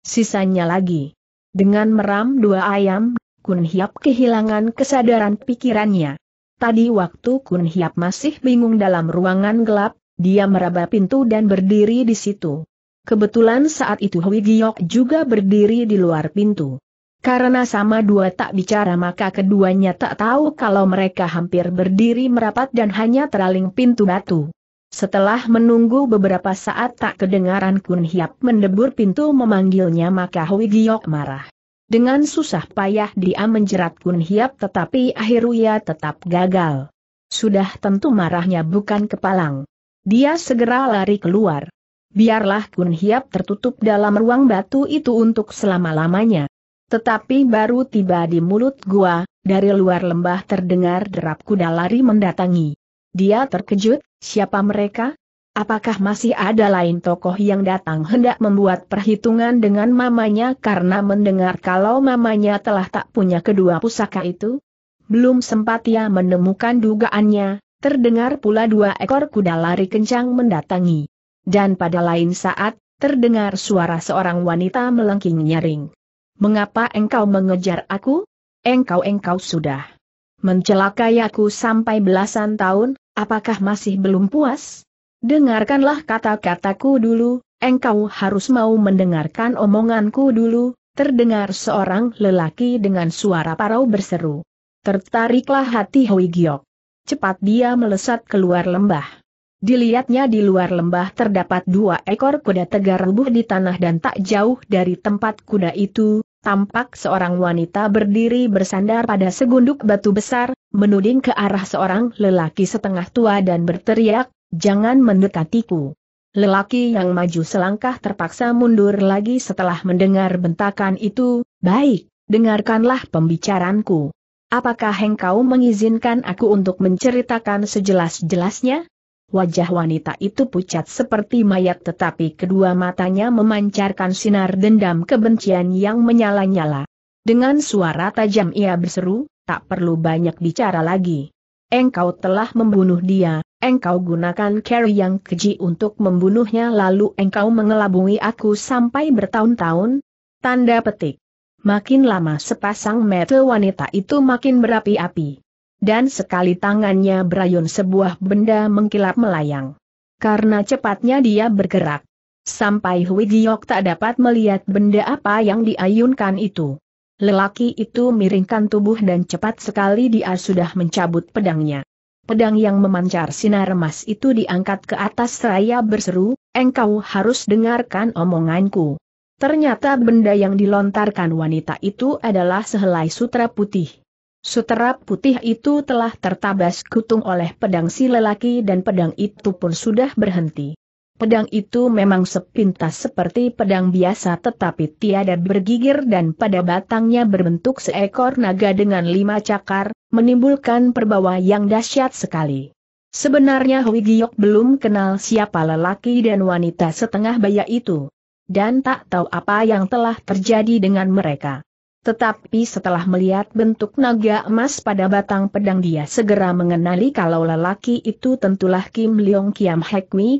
Sisanya lagi. Dengan meram dua ayam, Kun Hiap kehilangan kesadaran pikirannya. Tadi waktu Kun Hiap masih bingung dalam ruangan gelap, dia meraba pintu dan berdiri di situ. Kebetulan saat itu Hui Giok juga berdiri di luar pintu. Karena sama dua tak bicara maka keduanya tak tahu kalau mereka hampir berdiri merapat dan hanya teraling pintu batu. Setelah menunggu beberapa saat tak kedengaran Kun Hiap mendebur pintu memanggilnya maka Hui Giok marah. Dengan susah payah dia menjerat Kun Hiap tetapi akhirnya tetap gagal. Sudah tentu marahnya bukan kepalang. Dia segera lari keluar. Biarlah Kun Hiap tertutup dalam ruang batu itu untuk selama-lamanya. Tetapi baru tiba di mulut gua, dari luar lembah terdengar derap kuda lari mendatangi. Dia terkejut, siapa mereka? Apakah masih ada lain tokoh yang datang hendak membuat perhitungan dengan mamanya karena mendengar kalau mamanya telah tak punya kedua pusaka itu? Belum sempat ia menemukan dugaannya, terdengar pula dua ekor kuda lari kencang mendatangi. Dan pada lain saat, terdengar suara seorang wanita melengking nyaring. Mengapa engkau mengejar aku? Engkau-engkau sudah mencelakai aku sampai belasan tahun, apakah masih belum puas? Dengarkanlah kata-kataku dulu, engkau harus mau mendengarkan omonganku dulu, terdengar seorang lelaki dengan suara parau berseru. Tertariklah hati Hoi Giok. Cepat dia melesat keluar lembah. Dilihatnya di luar lembah terdapat dua ekor kuda tegar rubuh di tanah dan tak jauh dari tempat kuda itu, tampak seorang wanita berdiri bersandar pada segunduk batu besar, menuding ke arah seorang lelaki setengah tua dan berteriak, jangan mendekatiku. Lelaki yang maju selangkah terpaksa mundur lagi setelah mendengar bentakan itu, baik, dengarkanlah pembicaraanku. Apakah engkau mengizinkan aku untuk menceritakan sejelas-jelasnya? Wajah wanita itu pucat seperti mayat tetapi kedua matanya memancarkan sinar dendam kebencian yang menyala-nyala. Dengan suara tajam ia berseru, tak perlu banyak bicara lagi. Engkau telah membunuh dia, engkau gunakan carry yang keji untuk membunuhnya lalu engkau mengelabui aku sampai bertahun-tahun? Tanda petik. Makin lama sepasang mata wanita itu makin berapi-api dan sekali tangannya berayun sebuah benda mengkilap melayang. Karena cepatnya dia bergerak. Sampai Hui Giok tak dapat melihat benda apa yang diayunkan itu. Lelaki itu miringkan tubuh dan cepat sekali dia sudah mencabut pedangnya. Pedang yang memancar sinar emas itu diangkat ke atas seraya berseru, engkau harus dengarkan omonganku. Ternyata benda yang dilontarkan wanita itu adalah sehelai sutra putih. Sutera putih itu telah tertabas kutung oleh pedang si lelaki dan pedang itu pun sudah berhenti. Pedang itu memang sepintas seperti pedang biasa tetapi tiada bergigir dan pada batangnya berbentuk seekor naga dengan lima cakar, menimbulkan perbawa yang dahsyat sekali. Sebenarnya Hui Giyok belum kenal siapa lelaki dan wanita setengah baya itu. Dan tak tahu apa yang telah terjadi dengan mereka. Tetapi setelah melihat bentuk naga emas pada batang pedang dia segera mengenali kalau lelaki itu tentulah Kim Leong Kiam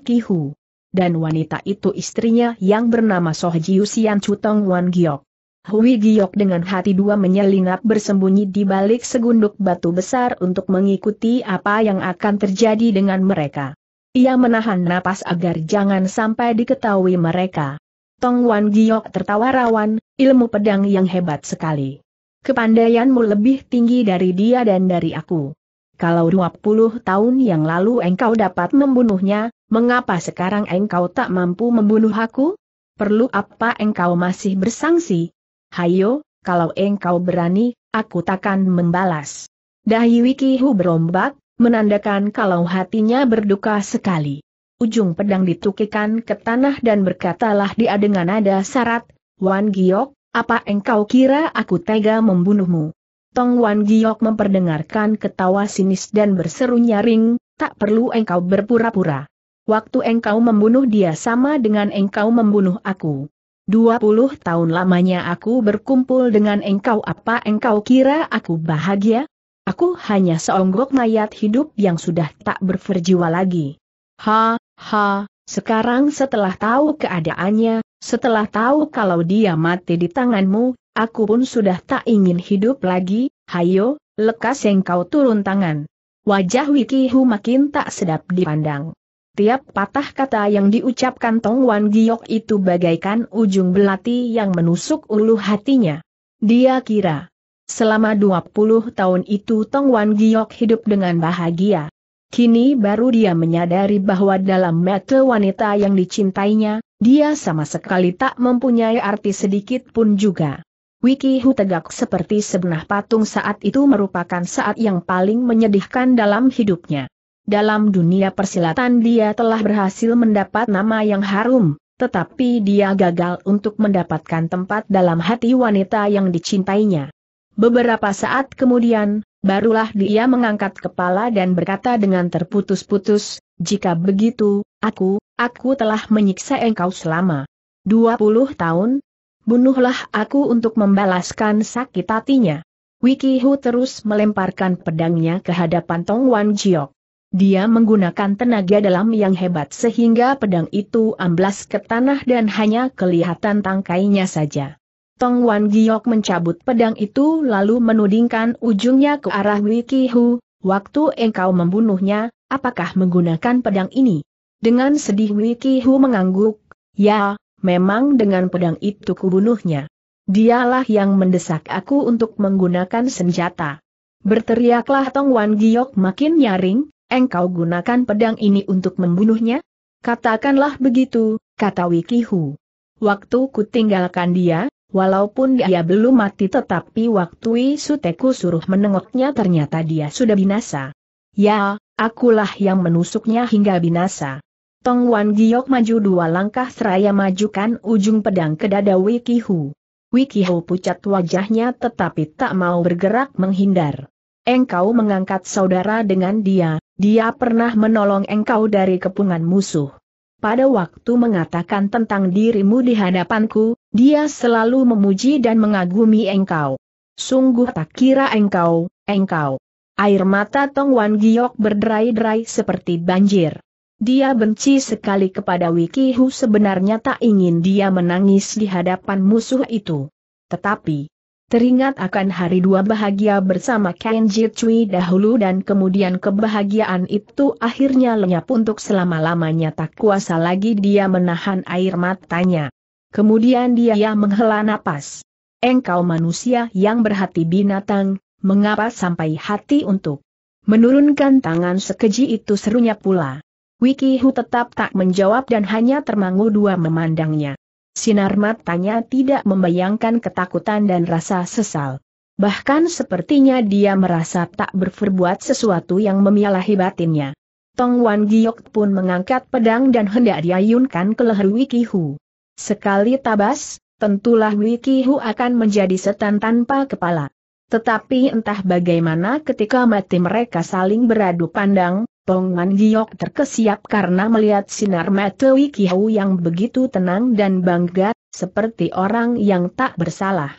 Ki Hu. Dan wanita itu istrinya yang bernama Soh Jiu Sian Chutong Wan Giok. Hui Giok dengan hati dua menyelinap bersembunyi di balik segunduk batu besar untuk mengikuti apa yang akan terjadi dengan mereka. Ia menahan napas agar jangan sampai diketahui mereka. Tong Wan Giok tertawa rawan, ilmu pedang yang hebat sekali. Kepandaianmu lebih tinggi dari dia dan dari aku. Kalau 20 tahun yang lalu engkau dapat membunuhnya, mengapa sekarang engkau tak mampu membunuh aku? Perlu apa engkau masih bersangsi? Hayo, kalau engkau berani, aku takkan membalas. Dahi Wikihu berombak, menandakan kalau hatinya berduka sekali ujung pedang ditukikan ke tanah dan berkatalah dia dengan nada syarat, Wan Giok, apa engkau kira aku tega membunuhmu? Tong Wan Giok memperdengarkan ketawa sinis dan berseru nyaring, tak perlu engkau berpura-pura. Waktu engkau membunuh dia sama dengan engkau membunuh aku. Dua puluh tahun lamanya aku berkumpul dengan engkau apa engkau kira aku bahagia? Aku hanya seonggok mayat hidup yang sudah tak berferjiwa lagi. Ha, Ha, sekarang setelah tahu keadaannya, setelah tahu kalau dia mati di tanganmu, aku pun sudah tak ingin hidup lagi, hayo, lekas yang kau turun tangan. Wajah Wikihu makin tak sedap dipandang. Tiap patah kata yang diucapkan Tong Wan Giok itu bagaikan ujung belati yang menusuk ulu hatinya. Dia kira, selama 20 tahun itu Tong Wan Giok hidup dengan bahagia. Kini baru dia menyadari bahwa dalam mata wanita yang dicintainya, dia sama sekali tak mempunyai arti sedikit pun juga. Wiki Hu tegak seperti sebenah patung saat itu merupakan saat yang paling menyedihkan dalam hidupnya. Dalam dunia persilatan dia telah berhasil mendapat nama yang harum, tetapi dia gagal untuk mendapatkan tempat dalam hati wanita yang dicintainya. Beberapa saat kemudian, Barulah dia mengangkat kepala dan berkata dengan terputus-putus, jika begitu, aku, aku telah menyiksa engkau selama 20 tahun, bunuhlah aku untuk membalaskan sakit hatinya. Wiki Hu terus melemparkan pedangnya ke hadapan Tong Wan Jiok. Dia menggunakan tenaga dalam yang hebat sehingga pedang itu amblas ke tanah dan hanya kelihatan tangkainya saja. Tong Wan Giok mencabut pedang itu lalu menudingkan ujungnya ke arah Wiki Hu, waktu engkau membunuhnya, apakah menggunakan pedang ini? Dengan sedih Wiki Hu mengangguk, ya, memang dengan pedang itu kubunuhnya. Dialah yang mendesak aku untuk menggunakan senjata. Berteriaklah Tong Wan Giok makin nyaring, engkau gunakan pedang ini untuk membunuhnya? Katakanlah begitu, kata Wiki Hu. Waktu ku tinggalkan dia, Walaupun ya. dia belum mati tetapi waktu Isuteku suruh menengoknya ternyata dia sudah binasa. Ya, akulah yang menusuknya hingga binasa. Tong Wan Giok maju dua langkah seraya majukan ujung pedang ke dada Wikihu. Wikihu pucat wajahnya tetapi tak mau bergerak menghindar. Engkau mengangkat saudara dengan dia, dia pernah menolong engkau dari kepungan musuh. Pada waktu mengatakan tentang dirimu di hadapanku, dia selalu memuji dan mengagumi engkau. Sungguh tak kira engkau, engkau. Air mata Tong Wan Giok berderai-derai seperti banjir. Dia benci sekali kepada Wiki Hu sebenarnya tak ingin dia menangis di hadapan musuh itu. Tetapi, teringat akan hari dua bahagia bersama Kenji Cui dahulu dan kemudian kebahagiaan itu akhirnya lenyap untuk selama-lamanya tak kuasa lagi dia menahan air matanya. Kemudian dia menghela napas. Engkau manusia yang berhati binatang, mengapa sampai hati untuk menurunkan tangan sekeji itu serunya pula. Wikihu tetap tak menjawab dan hanya termangu dua memandangnya. Sinar matanya tidak membayangkan ketakutan dan rasa sesal. Bahkan sepertinya dia merasa tak berperbuat sesuatu yang memialahi batinnya. Tong Wan Giok pun mengangkat pedang dan hendak diayunkan ke leher Wikihu. Sekali tabas, tentulah Wiki Hu akan menjadi setan tanpa kepala. Tetapi entah bagaimana ketika mati mereka saling beradu pandang, Tong Pongan Giok terkesiap karena melihat sinar mata Wiki Hu yang begitu tenang dan bangga, seperti orang yang tak bersalah.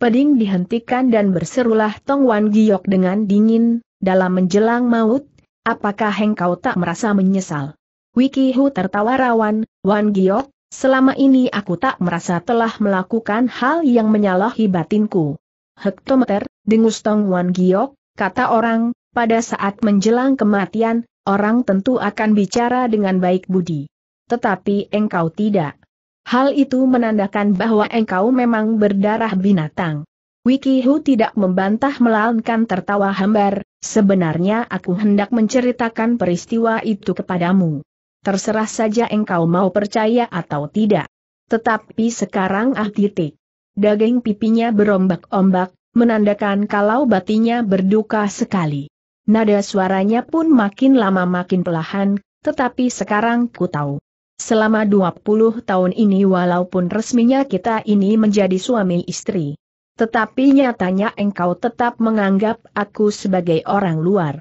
Peding dihentikan dan berserulah Tong Wan Giok dengan dingin, dalam menjelang maut, apakah engkau tak merasa menyesal? Wiki Hu tertawa rawan, Wan Giok, Selama ini aku tak merasa telah melakukan hal yang menyalahi batinku. Hektometer, dengus Tong Wan Giok, kata orang, pada saat menjelang kematian, orang tentu akan bicara dengan baik budi. Tetapi engkau tidak. Hal itu menandakan bahwa engkau memang berdarah binatang. Wiki tidak membantah melainkan tertawa hambar, sebenarnya aku hendak menceritakan peristiwa itu kepadamu. Terserah saja engkau mau percaya atau tidak. Tetapi sekarang ah titik. Daging pipinya berombak-ombak, menandakan kalau batinya berduka sekali. Nada suaranya pun makin lama makin pelahan, tetapi sekarang ku tahu. Selama 20 tahun ini walaupun resminya kita ini menjadi suami istri. Tetapi nyatanya engkau tetap menganggap aku sebagai orang luar.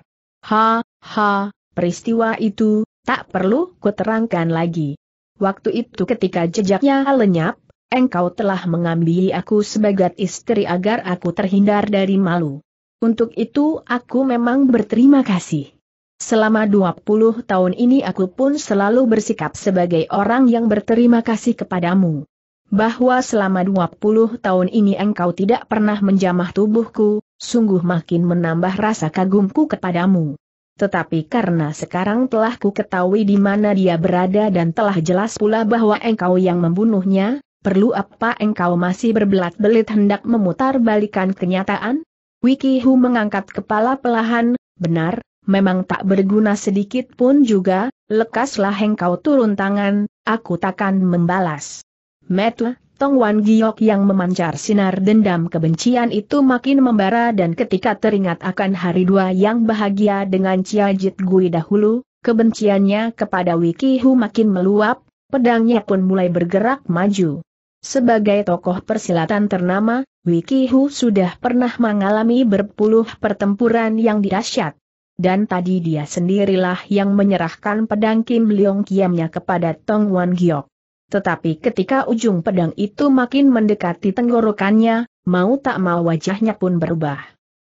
Ha, ha, peristiwa itu, Tak perlu kuterangkan lagi. Waktu itu ketika jejaknya lenyap, engkau telah mengambil aku sebagai istri agar aku terhindar dari malu. Untuk itu aku memang berterima kasih. Selama 20 tahun ini aku pun selalu bersikap sebagai orang yang berterima kasih kepadamu. Bahwa selama 20 tahun ini engkau tidak pernah menjamah tubuhku, sungguh makin menambah rasa kagumku kepadamu. Tetapi karena sekarang telah ku ketahui di mana dia berada dan telah jelas pula bahwa engkau yang membunuhnya, perlu apa engkau masih berbelat-belit hendak memutar balikan kenyataan? Wiki Hu mengangkat kepala pelahan, benar, memang tak berguna sedikit pun juga, lekaslah engkau turun tangan, aku takkan membalas. Metu, Tong Wan Giok yang memancar sinar dendam kebencian itu makin membara dan ketika teringat akan hari dua yang bahagia dengan Chia Jit Gui dahulu, kebenciannya kepada Wiki Hu makin meluap, pedangnya pun mulai bergerak maju. Sebagai tokoh persilatan ternama, Wiki Hu sudah pernah mengalami berpuluh pertempuran yang dirasyat. Dan tadi dia sendirilah yang menyerahkan pedang Kim Leong Kiamnya kepada Tong Wan Giok. Tetapi ketika ujung pedang itu makin mendekati tenggorokannya, mau tak mau wajahnya pun berubah.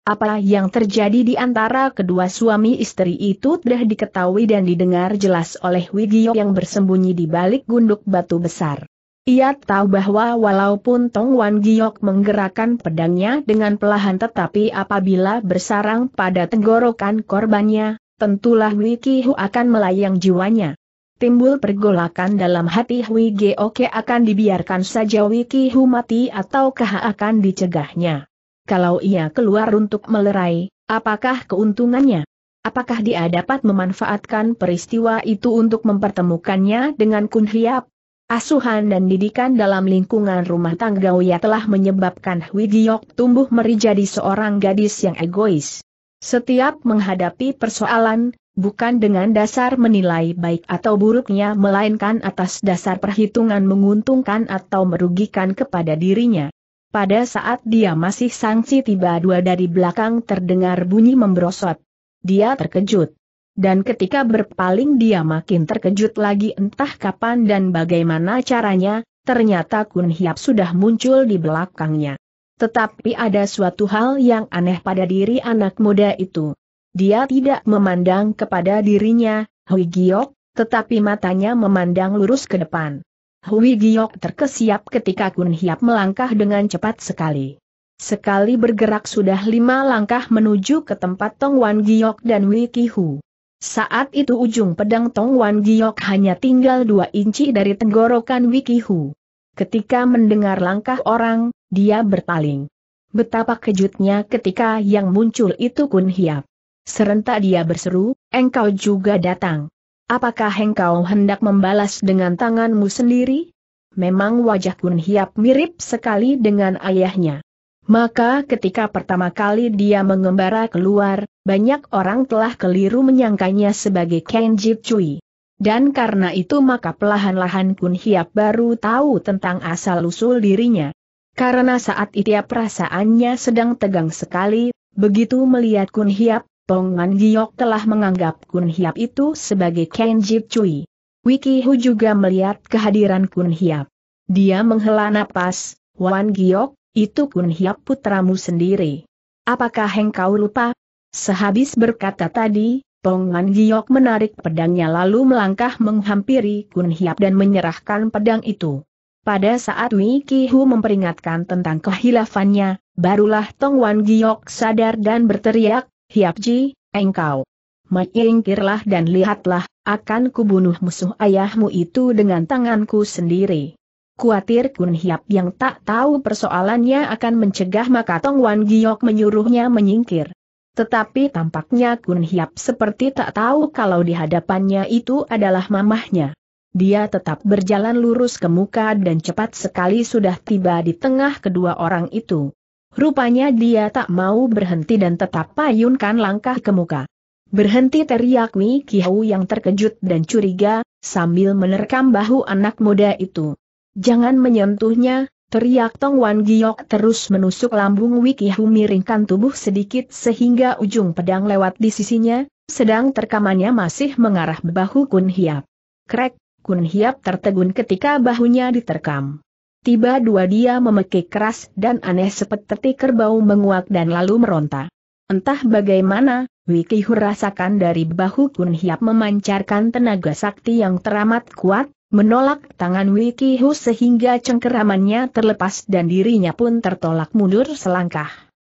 Apa yang terjadi di antara kedua suami istri itu telah diketahui dan didengar jelas oleh Wigio yang bersembunyi di balik gunduk batu besar. Ia tahu bahwa walaupun Tong Wan Giok menggerakkan pedangnya dengan pelahan tetapi apabila bersarang pada tenggorokan korbannya, tentulah Wiki Hu akan melayang jiwanya timbul pergolakan dalam hati Hui Geoke akan dibiarkan saja Wiki Hu mati ataukah akan dicegahnya. Kalau ia keluar untuk melerai, apakah keuntungannya? Apakah dia dapat memanfaatkan peristiwa itu untuk mempertemukannya dengan Kun Hiap? Asuhan dan didikan dalam lingkungan rumah tangga Wia telah menyebabkan Hui Giok tumbuh meri seorang gadis yang egois. Setiap menghadapi persoalan, bukan dengan dasar menilai baik atau buruknya melainkan atas dasar perhitungan menguntungkan atau merugikan kepada dirinya. Pada saat dia masih sangsi tiba dua dari belakang terdengar bunyi memberosot. Dia terkejut. Dan ketika berpaling dia makin terkejut lagi entah kapan dan bagaimana caranya, ternyata Kun Hiap sudah muncul di belakangnya. Tetapi ada suatu hal yang aneh pada diri anak muda itu. Dia tidak memandang kepada dirinya, Hui Giok, tetapi matanya memandang lurus ke depan. Hui Giok terkesiap ketika Kun Hiap melangkah dengan cepat sekali. Sekali bergerak sudah lima langkah menuju ke tempat Tong Wan Giok dan Wiki Hu. Saat itu ujung pedang Tong Wan Giok hanya tinggal dua inci dari tenggorokan Wiki Hu. Ketika mendengar langkah orang, dia berpaling. Betapa kejutnya ketika yang muncul itu Kun Hiap. Serentak dia berseru, engkau juga datang. Apakah engkau hendak membalas dengan tanganmu sendiri? Memang wajah Kun Hiap mirip sekali dengan ayahnya. Maka ketika pertama kali dia mengembara keluar, banyak orang telah keliru menyangkanya sebagai Kenji Cui. Dan karena itu maka pelahan lahan Kun Hiap baru tahu tentang asal-usul dirinya. Karena saat itu perasaannya sedang tegang sekali, begitu melihat Kun Hiap, Tong An Giok telah menganggap Kun Hiap itu sebagai Kenji Cui. Wiki Hu juga melihat kehadiran Kun Hiap. Dia menghela napas, Wan Giok, itu Kun Hiap putramu sendiri. Apakah engkau lupa? Sehabis berkata tadi, Tong An Giok menarik pedangnya lalu melangkah menghampiri Kun Hiap dan menyerahkan pedang itu. Pada saat Wiki Hu memperingatkan tentang kehilafannya, barulah Tong Wan Giok sadar dan berteriak, Hiapji, engkau. Menyingkirlah dan lihatlah, akan kubunuh musuh ayahmu itu dengan tanganku sendiri. Kuatir Kun Hiap yang tak tahu persoalannya akan mencegah maka Tong Wan Giok menyuruhnya menyingkir. Tetapi tampaknya Kun Hiap seperti tak tahu kalau di hadapannya itu adalah mamahnya. Dia tetap berjalan lurus ke muka dan cepat sekali sudah tiba di tengah kedua orang itu. Rupanya dia tak mau berhenti dan tetap payunkan langkah ke muka. Berhenti teriak Mi Kihau yang terkejut dan curiga, sambil menerkam bahu anak muda itu. Jangan menyentuhnya, teriak Tong Wan Giok terus menusuk lambung Mi Kihau miringkan tubuh sedikit sehingga ujung pedang lewat di sisinya, sedang terkamannya masih mengarah bahu Kun Hiap. Krek, Kun Hiap tertegun ketika bahunya diterkam. Tiba dua dia memekik keras dan aneh seperti kerbau menguak dan lalu meronta. Entah bagaimana, Wiki Hu rasakan dari bahu Kun Hiap memancarkan tenaga sakti yang teramat kuat, menolak tangan Wiki Hu sehingga cengkeramannya terlepas dan dirinya pun tertolak mundur selangkah.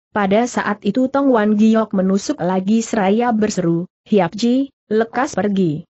Pada saat itu Tong Wan Giok menusuk lagi seraya berseru, Hiap Ji, lekas pergi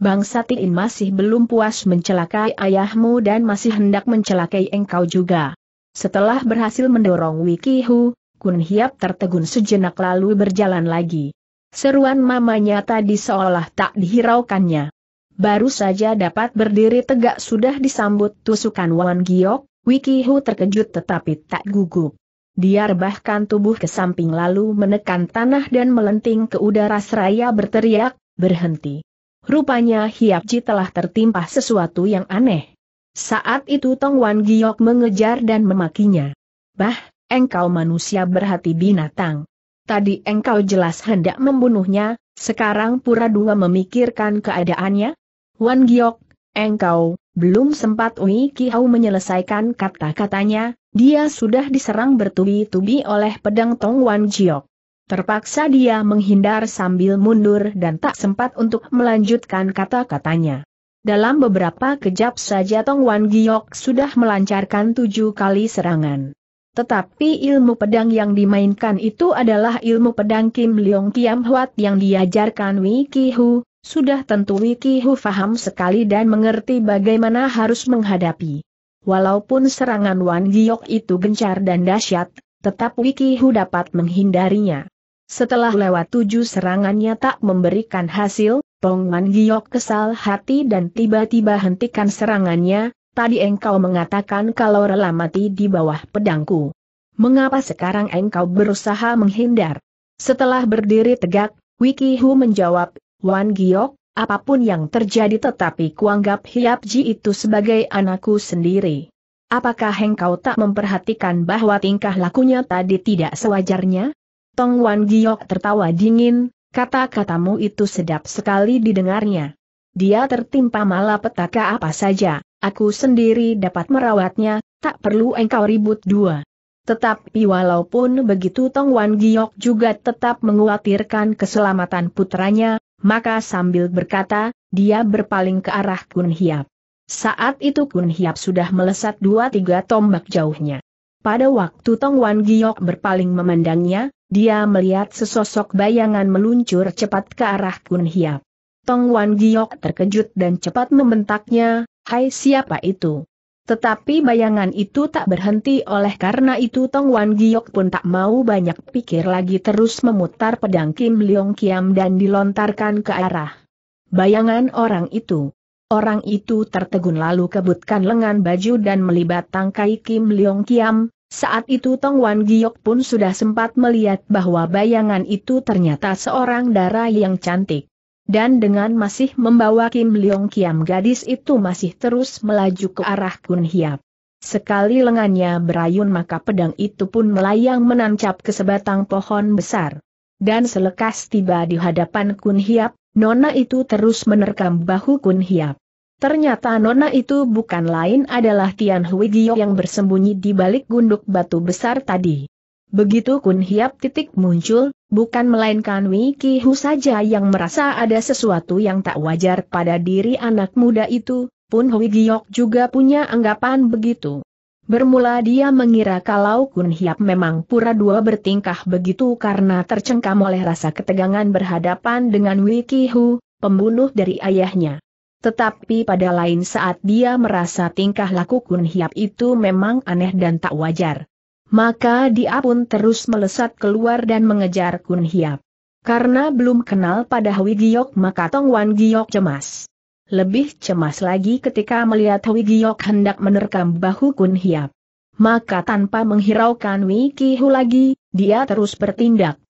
bangsa Tiin masih belum puas mencelakai ayahmu dan masih hendak mencelakai engkau juga. Setelah berhasil mendorong Wikihu, Kun Hiap tertegun sejenak lalu berjalan lagi. Seruan mamanya tadi seolah tak dihiraukannya. Baru saja dapat berdiri tegak sudah disambut tusukan Wan Giok, Wikihu terkejut tetapi tak gugup. Dia rebahkan tubuh ke samping lalu menekan tanah dan melenting ke udara seraya berteriak, berhenti. Rupanya Hiap Ji telah tertimpa sesuatu yang aneh. Saat itu Tong Wan Giok mengejar dan memakinya. Bah, engkau manusia berhati binatang. Tadi engkau jelas hendak membunuhnya, sekarang pura dua memikirkan keadaannya? Wan Giok, engkau, belum sempat Ui Kihau menyelesaikan kata-katanya, dia sudah diserang bertubi-tubi oleh pedang Tong Wan Giok. Terpaksa dia menghindar sambil mundur dan tak sempat untuk melanjutkan kata-katanya. Dalam beberapa kejap saja Tong Wan Giok sudah melancarkan tujuh kali serangan. Tetapi ilmu pedang yang dimainkan itu adalah ilmu pedang Kim Leong Kiam Huat yang diajarkan Wiki Hu, sudah tentu Wiki Hu faham sekali dan mengerti bagaimana harus menghadapi. Walaupun serangan Wan Giok itu gencar dan dahsyat, tetap Wiki Hu dapat menghindarinya. Setelah lewat tujuh serangannya tak memberikan hasil, Tong Man Giok kesal hati dan tiba-tiba hentikan serangannya, tadi engkau mengatakan kalau rela mati di bawah pedangku. Mengapa sekarang engkau berusaha menghindar? Setelah berdiri tegak, Wiki Hu menjawab, Wan Giok, apapun yang terjadi tetapi kuanggap Hiap Ji itu sebagai anakku sendiri. Apakah engkau tak memperhatikan bahwa tingkah lakunya tadi tidak sewajarnya? Tong Wan Giok tertawa dingin, kata-katamu itu sedap sekali didengarnya. Dia tertimpa malapetaka apa saja, aku sendiri dapat merawatnya, tak perlu engkau ribut dua. Tetapi walaupun begitu Tong Wan Giok juga tetap menguatirkan keselamatan putranya, maka sambil berkata, dia berpaling ke arah Kun Hiap. Saat itu Kun Hiap sudah melesat dua tiga tombak jauhnya. Pada waktu Tong Wan Giok berpaling memandangnya, dia melihat sesosok bayangan meluncur cepat ke arah Kun Hiap. Tong Wan Giok terkejut dan cepat membentaknya, Hai siapa itu? Tetapi bayangan itu tak berhenti oleh karena itu Tong Wan Giok pun tak mau banyak pikir lagi terus memutar pedang Kim Leong Kiam dan dilontarkan ke arah bayangan orang itu. Orang itu tertegun lalu kebutkan lengan baju dan melibat tangkai Kim Leong Kiam, saat itu Tong Wan Giok pun sudah sempat melihat bahwa bayangan itu ternyata seorang darah yang cantik. Dan dengan masih membawa Kim Leong Kiam gadis itu masih terus melaju ke arah Kun Hiap. Sekali lengannya berayun maka pedang itu pun melayang menancap ke sebatang pohon besar. Dan selekas tiba di hadapan Kun Hiap, Nona itu terus menerkam bahu Kun Hiap. Ternyata nona itu bukan lain adalah Tian Hui Gio yang bersembunyi di balik gunduk batu besar tadi. Begitu Kun Hiap titik muncul, bukan melainkan Wiki Hu saja yang merasa ada sesuatu yang tak wajar pada diri anak muda itu, pun Hui Giok juga punya anggapan begitu. Bermula dia mengira kalau Kun Hiap memang pura dua bertingkah begitu karena tercengkam oleh rasa ketegangan berhadapan dengan Wiki Hu, pembunuh dari ayahnya. Tetapi pada lain saat dia merasa tingkah laku Kun Hiap itu memang aneh dan tak wajar. Maka dia pun terus melesat keluar dan mengejar Kun Hiap. Karena belum kenal pada Hui Giok maka Tong Wan Giok cemas. Lebih cemas lagi ketika melihat Hui Giok hendak menerkam bahu Kun Hiap. Maka tanpa menghiraukan Wiki Hu lagi, dia terus bertindak.